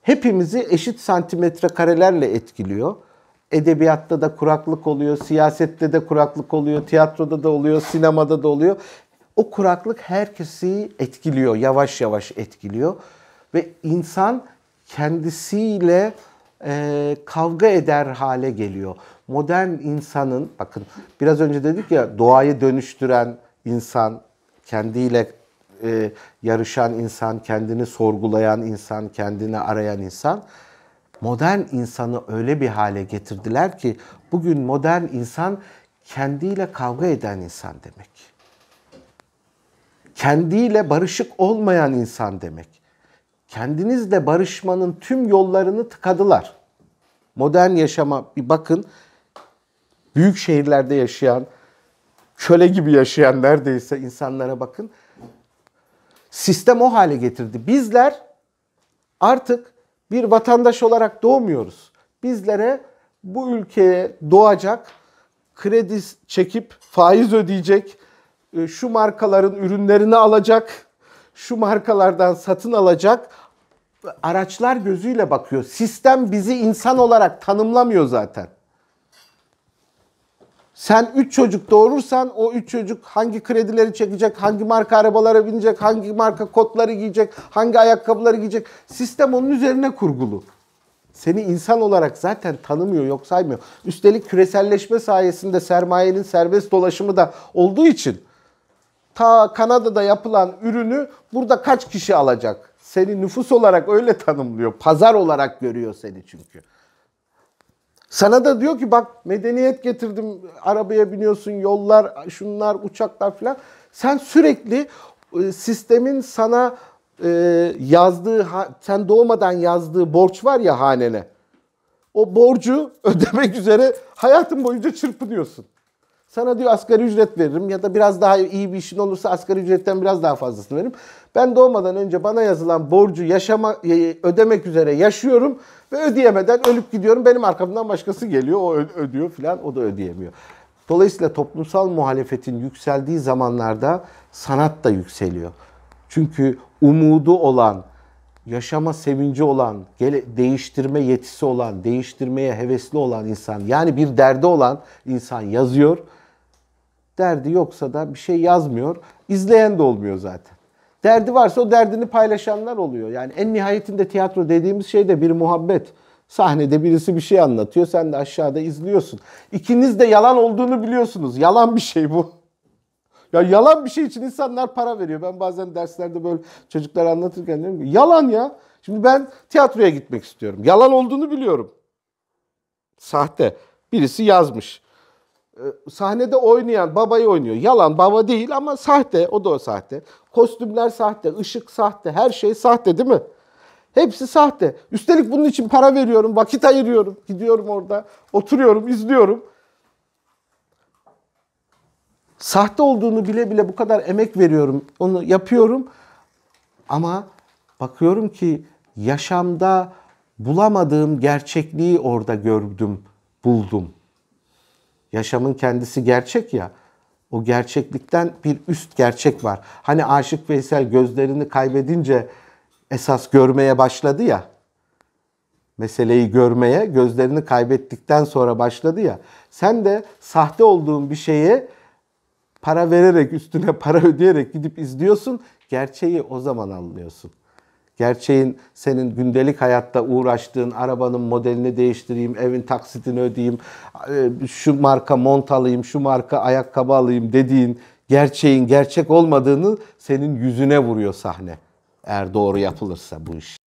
Hepimizi eşit santimetre karelerle etkiliyor. Edebiyatta da kuraklık oluyor, siyasette de kuraklık oluyor, tiyatroda da oluyor, sinemada da oluyor. O kuraklık herkesi etkiliyor, yavaş yavaş etkiliyor ve insan kendisiyle e, kavga eder hale geliyor. Modern insanın bakın biraz önce dedik ya doğayı dönüştüren insan kendiyle e, yarışan insan, kendini sorgulayan insan, kendini arayan insan modern insanı öyle bir hale getirdiler ki bugün modern insan kendiyle kavga eden insan demek. Kendiyle barışık olmayan insan demek kendinizle barışmanın tüm yollarını tıkadılar. Modern yaşama bir bakın. Büyük şehirlerde yaşayan, köle gibi yaşayan neredeyse insanlara bakın. Sistem o hale getirdi. Bizler artık bir vatandaş olarak doğmuyoruz. Bizlere bu ülkeye doğacak, kredi çekip faiz ödeyecek, e, şu markaların ürünlerini alacak, şu markalardan satın alacak araçlar gözüyle bakıyor. Sistem bizi insan olarak tanımlamıyor zaten. Sen 3 çocuk doğurursan o 3 çocuk hangi kredileri çekecek, hangi marka arabalara binecek, hangi marka kotları giyecek, hangi ayakkabıları giyecek. Sistem onun üzerine kurgulu. Seni insan olarak zaten tanımıyor, yok saymıyor. Üstelik küreselleşme sayesinde sermayenin serbest dolaşımı da olduğu için ta Kanada'da yapılan ürünü burada kaç kişi alacak? seni nüfus olarak öyle tanımlıyor. Pazar olarak görüyor seni çünkü. Sana da diyor ki bak medeniyet getirdim arabaya biniyorsun yollar şunlar uçaklar filan. Sen sürekli e, sistemin sana e, yazdığı sen doğmadan yazdığı borç var ya hanene. O borcu [LAUGHS] ödemek üzere hayatın boyunca çırpınıyorsun. Sana diyor asgari ücret veririm ya da biraz daha iyi bir işin olursa asgari ücretten biraz daha fazlasını veririm. Ben doğmadan önce bana yazılan borcu yaşama, e, ödemek üzere yaşıyorum ve ödeyemeden ölüp gidiyorum. Benim arkamdan başkası geliyor, o ödüyor filan, o da ödeyemiyor. Dolayısıyla toplumsal muhalefetin yükseldiği zamanlarda sanat da yükseliyor. Çünkü umudu olan, yaşama sevinci olan, değiştirme yetisi olan, değiştirmeye hevesli olan insan, yani bir derdi olan insan yazıyor Derdi yoksa da bir şey yazmıyor. İzleyen de olmuyor zaten. Derdi varsa o derdini paylaşanlar oluyor. Yani en nihayetinde tiyatro dediğimiz şey de bir muhabbet. Sahnede birisi bir şey anlatıyor. Sen de aşağıda izliyorsun. İkiniz de yalan olduğunu biliyorsunuz. Yalan bir şey bu. Ya yalan bir şey için insanlar para veriyor. Ben bazen derslerde böyle çocuklara anlatırken diyorum ki yalan ya. Şimdi ben tiyatroya gitmek istiyorum. Yalan olduğunu biliyorum. Sahte. Birisi yazmış. Ee, sahnede oynayan babayı oynuyor. Yalan baba değil ama sahte. O da o sahte. Kostümler sahte, ışık sahte, her şey sahte değil mi? Hepsi sahte. Üstelik bunun için para veriyorum, vakit ayırıyorum. Gidiyorum orada, oturuyorum, izliyorum. Sahte olduğunu bile bile bu kadar emek veriyorum. Onu yapıyorum. Ama bakıyorum ki yaşamda bulamadığım gerçekliği orada gördüm, buldum. Yaşamın kendisi gerçek ya. O gerçeklikten bir üst gerçek var. Hani Aşık Veysel gözlerini kaybedince esas görmeye başladı ya. Meseleyi görmeye gözlerini kaybettikten sonra başladı ya. Sen de sahte olduğun bir şeye para vererek üstüne para ödeyerek gidip izliyorsun. Gerçeği o zaman anlıyorsun gerçeğin senin gündelik hayatta uğraştığın arabanın modelini değiştireyim, evin taksitini ödeyeyim, e, şu marka mont alayım, şu marka ayakkabı alayım dediğin gerçeğin gerçek olmadığını senin yüzüne vuruyor sahne. Eğer doğru yapılırsa bu iş.